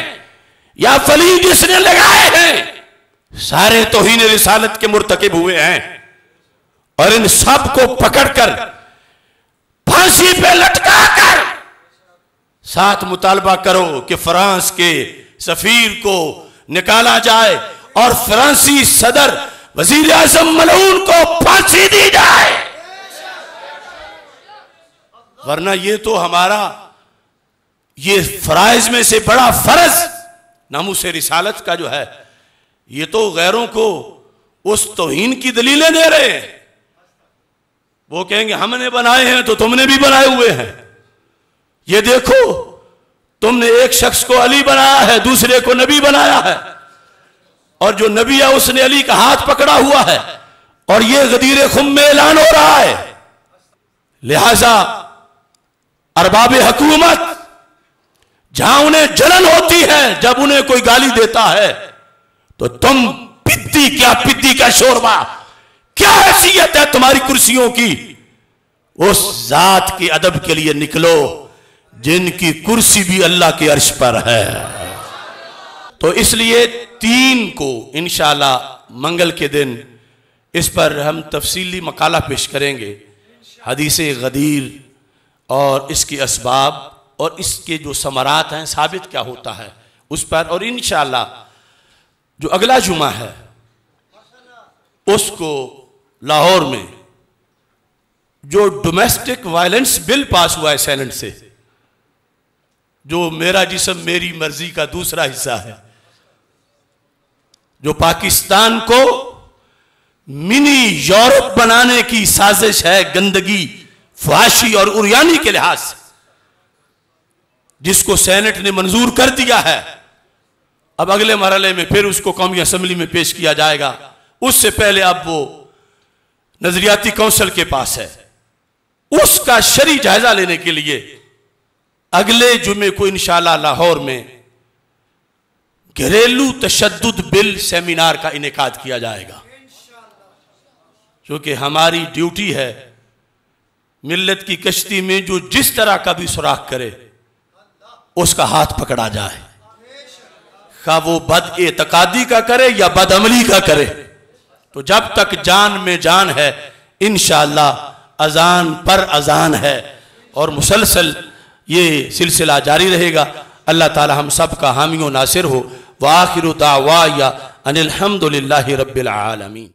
या फली जिसने लगाए हैं सारे तो ने रिसालत के मुर्तकब हुए हैं और इन सब को पकड़कर फांसी पे लटका कर साथ मुतालबा करो कि फ्रांस के सफीर को निकाला जाए और फ्रांसी सदर वजीर आजम मलून को फांसी दी जाए वरना ये तो हमारा ये फराइज में से बड़ा फर्ज से रिसालत का जो है ये तो गैरों को उस तोहन की दलीलें दे रहे हैं वो कहेंगे हमने बनाए हैं तो तुमने भी बनाए हुए हैं ये देखो तुमने एक शख्स को अली बनाया है दूसरे को नबी बनाया है और जो नबी है उसने अली का हाथ पकड़ा हुआ है और ये गदीर खुम में ऐलान हो रहा है लिहाजा अरबाब हकूमत जहां उन्हें जलन होती है जब उन्हें कोई गाली देता है तो तुम पिद्दी क्या पिद्दी का शोरबा क्या हैसियत है तुम्हारी कुर्सियों की उस जात के अदब के लिए निकलो जिनकी कुर्सी भी अल्लाह के अर्श पर है तो इसलिए तीन को इनशाला मंगल के दिन इस पर हम तफसीली मकाला पेश करेंगे हदीस गदीर और इसके इसबाब और इसके जो समारात हैं साबित क्या होता है उस पर और इन जो अगला जुमा है उसको लाहौर में जो डोमेस्टिक वायलेंस बिल पास हुआ है सैनेट से जो मेरा जिसम मेरी मर्जी का दूसरा हिस्सा है जो पाकिस्तान को मिनी यूरोप बनाने की साजिश है गंदगी फाशी और उरियानी के लिहाज से जिसको सेनेट ने मंजूर कर दिया है अब अगले मरहले में फिर उसको कौमी असेंबली में पेश किया जाएगा उससे पहले अब वो नजरियाती कौंसिल के पास है उसका शरी जायजा लेने के लिए अगले जुमे को इन लाहौर में घरेलू तशद बिल सेमिनार का इनका किया जाएगा क्योंकि हमारी ड्यूटी है मिल्लत की कश्ती में जो जिस तरह का भी सुराख करे उसका हाथ पकड़ा जाए का वो बद एतकादी का करे या बदअमली का करे तो जब तक जान में जान है इन अजान पर अजान है और मुसलसल ये सिलसिला जारी रहेगा अल्लाह ताला हम सब का हामियों नासिर हो वाखिर दावा या अनिलहमदिल्ला रबालमीन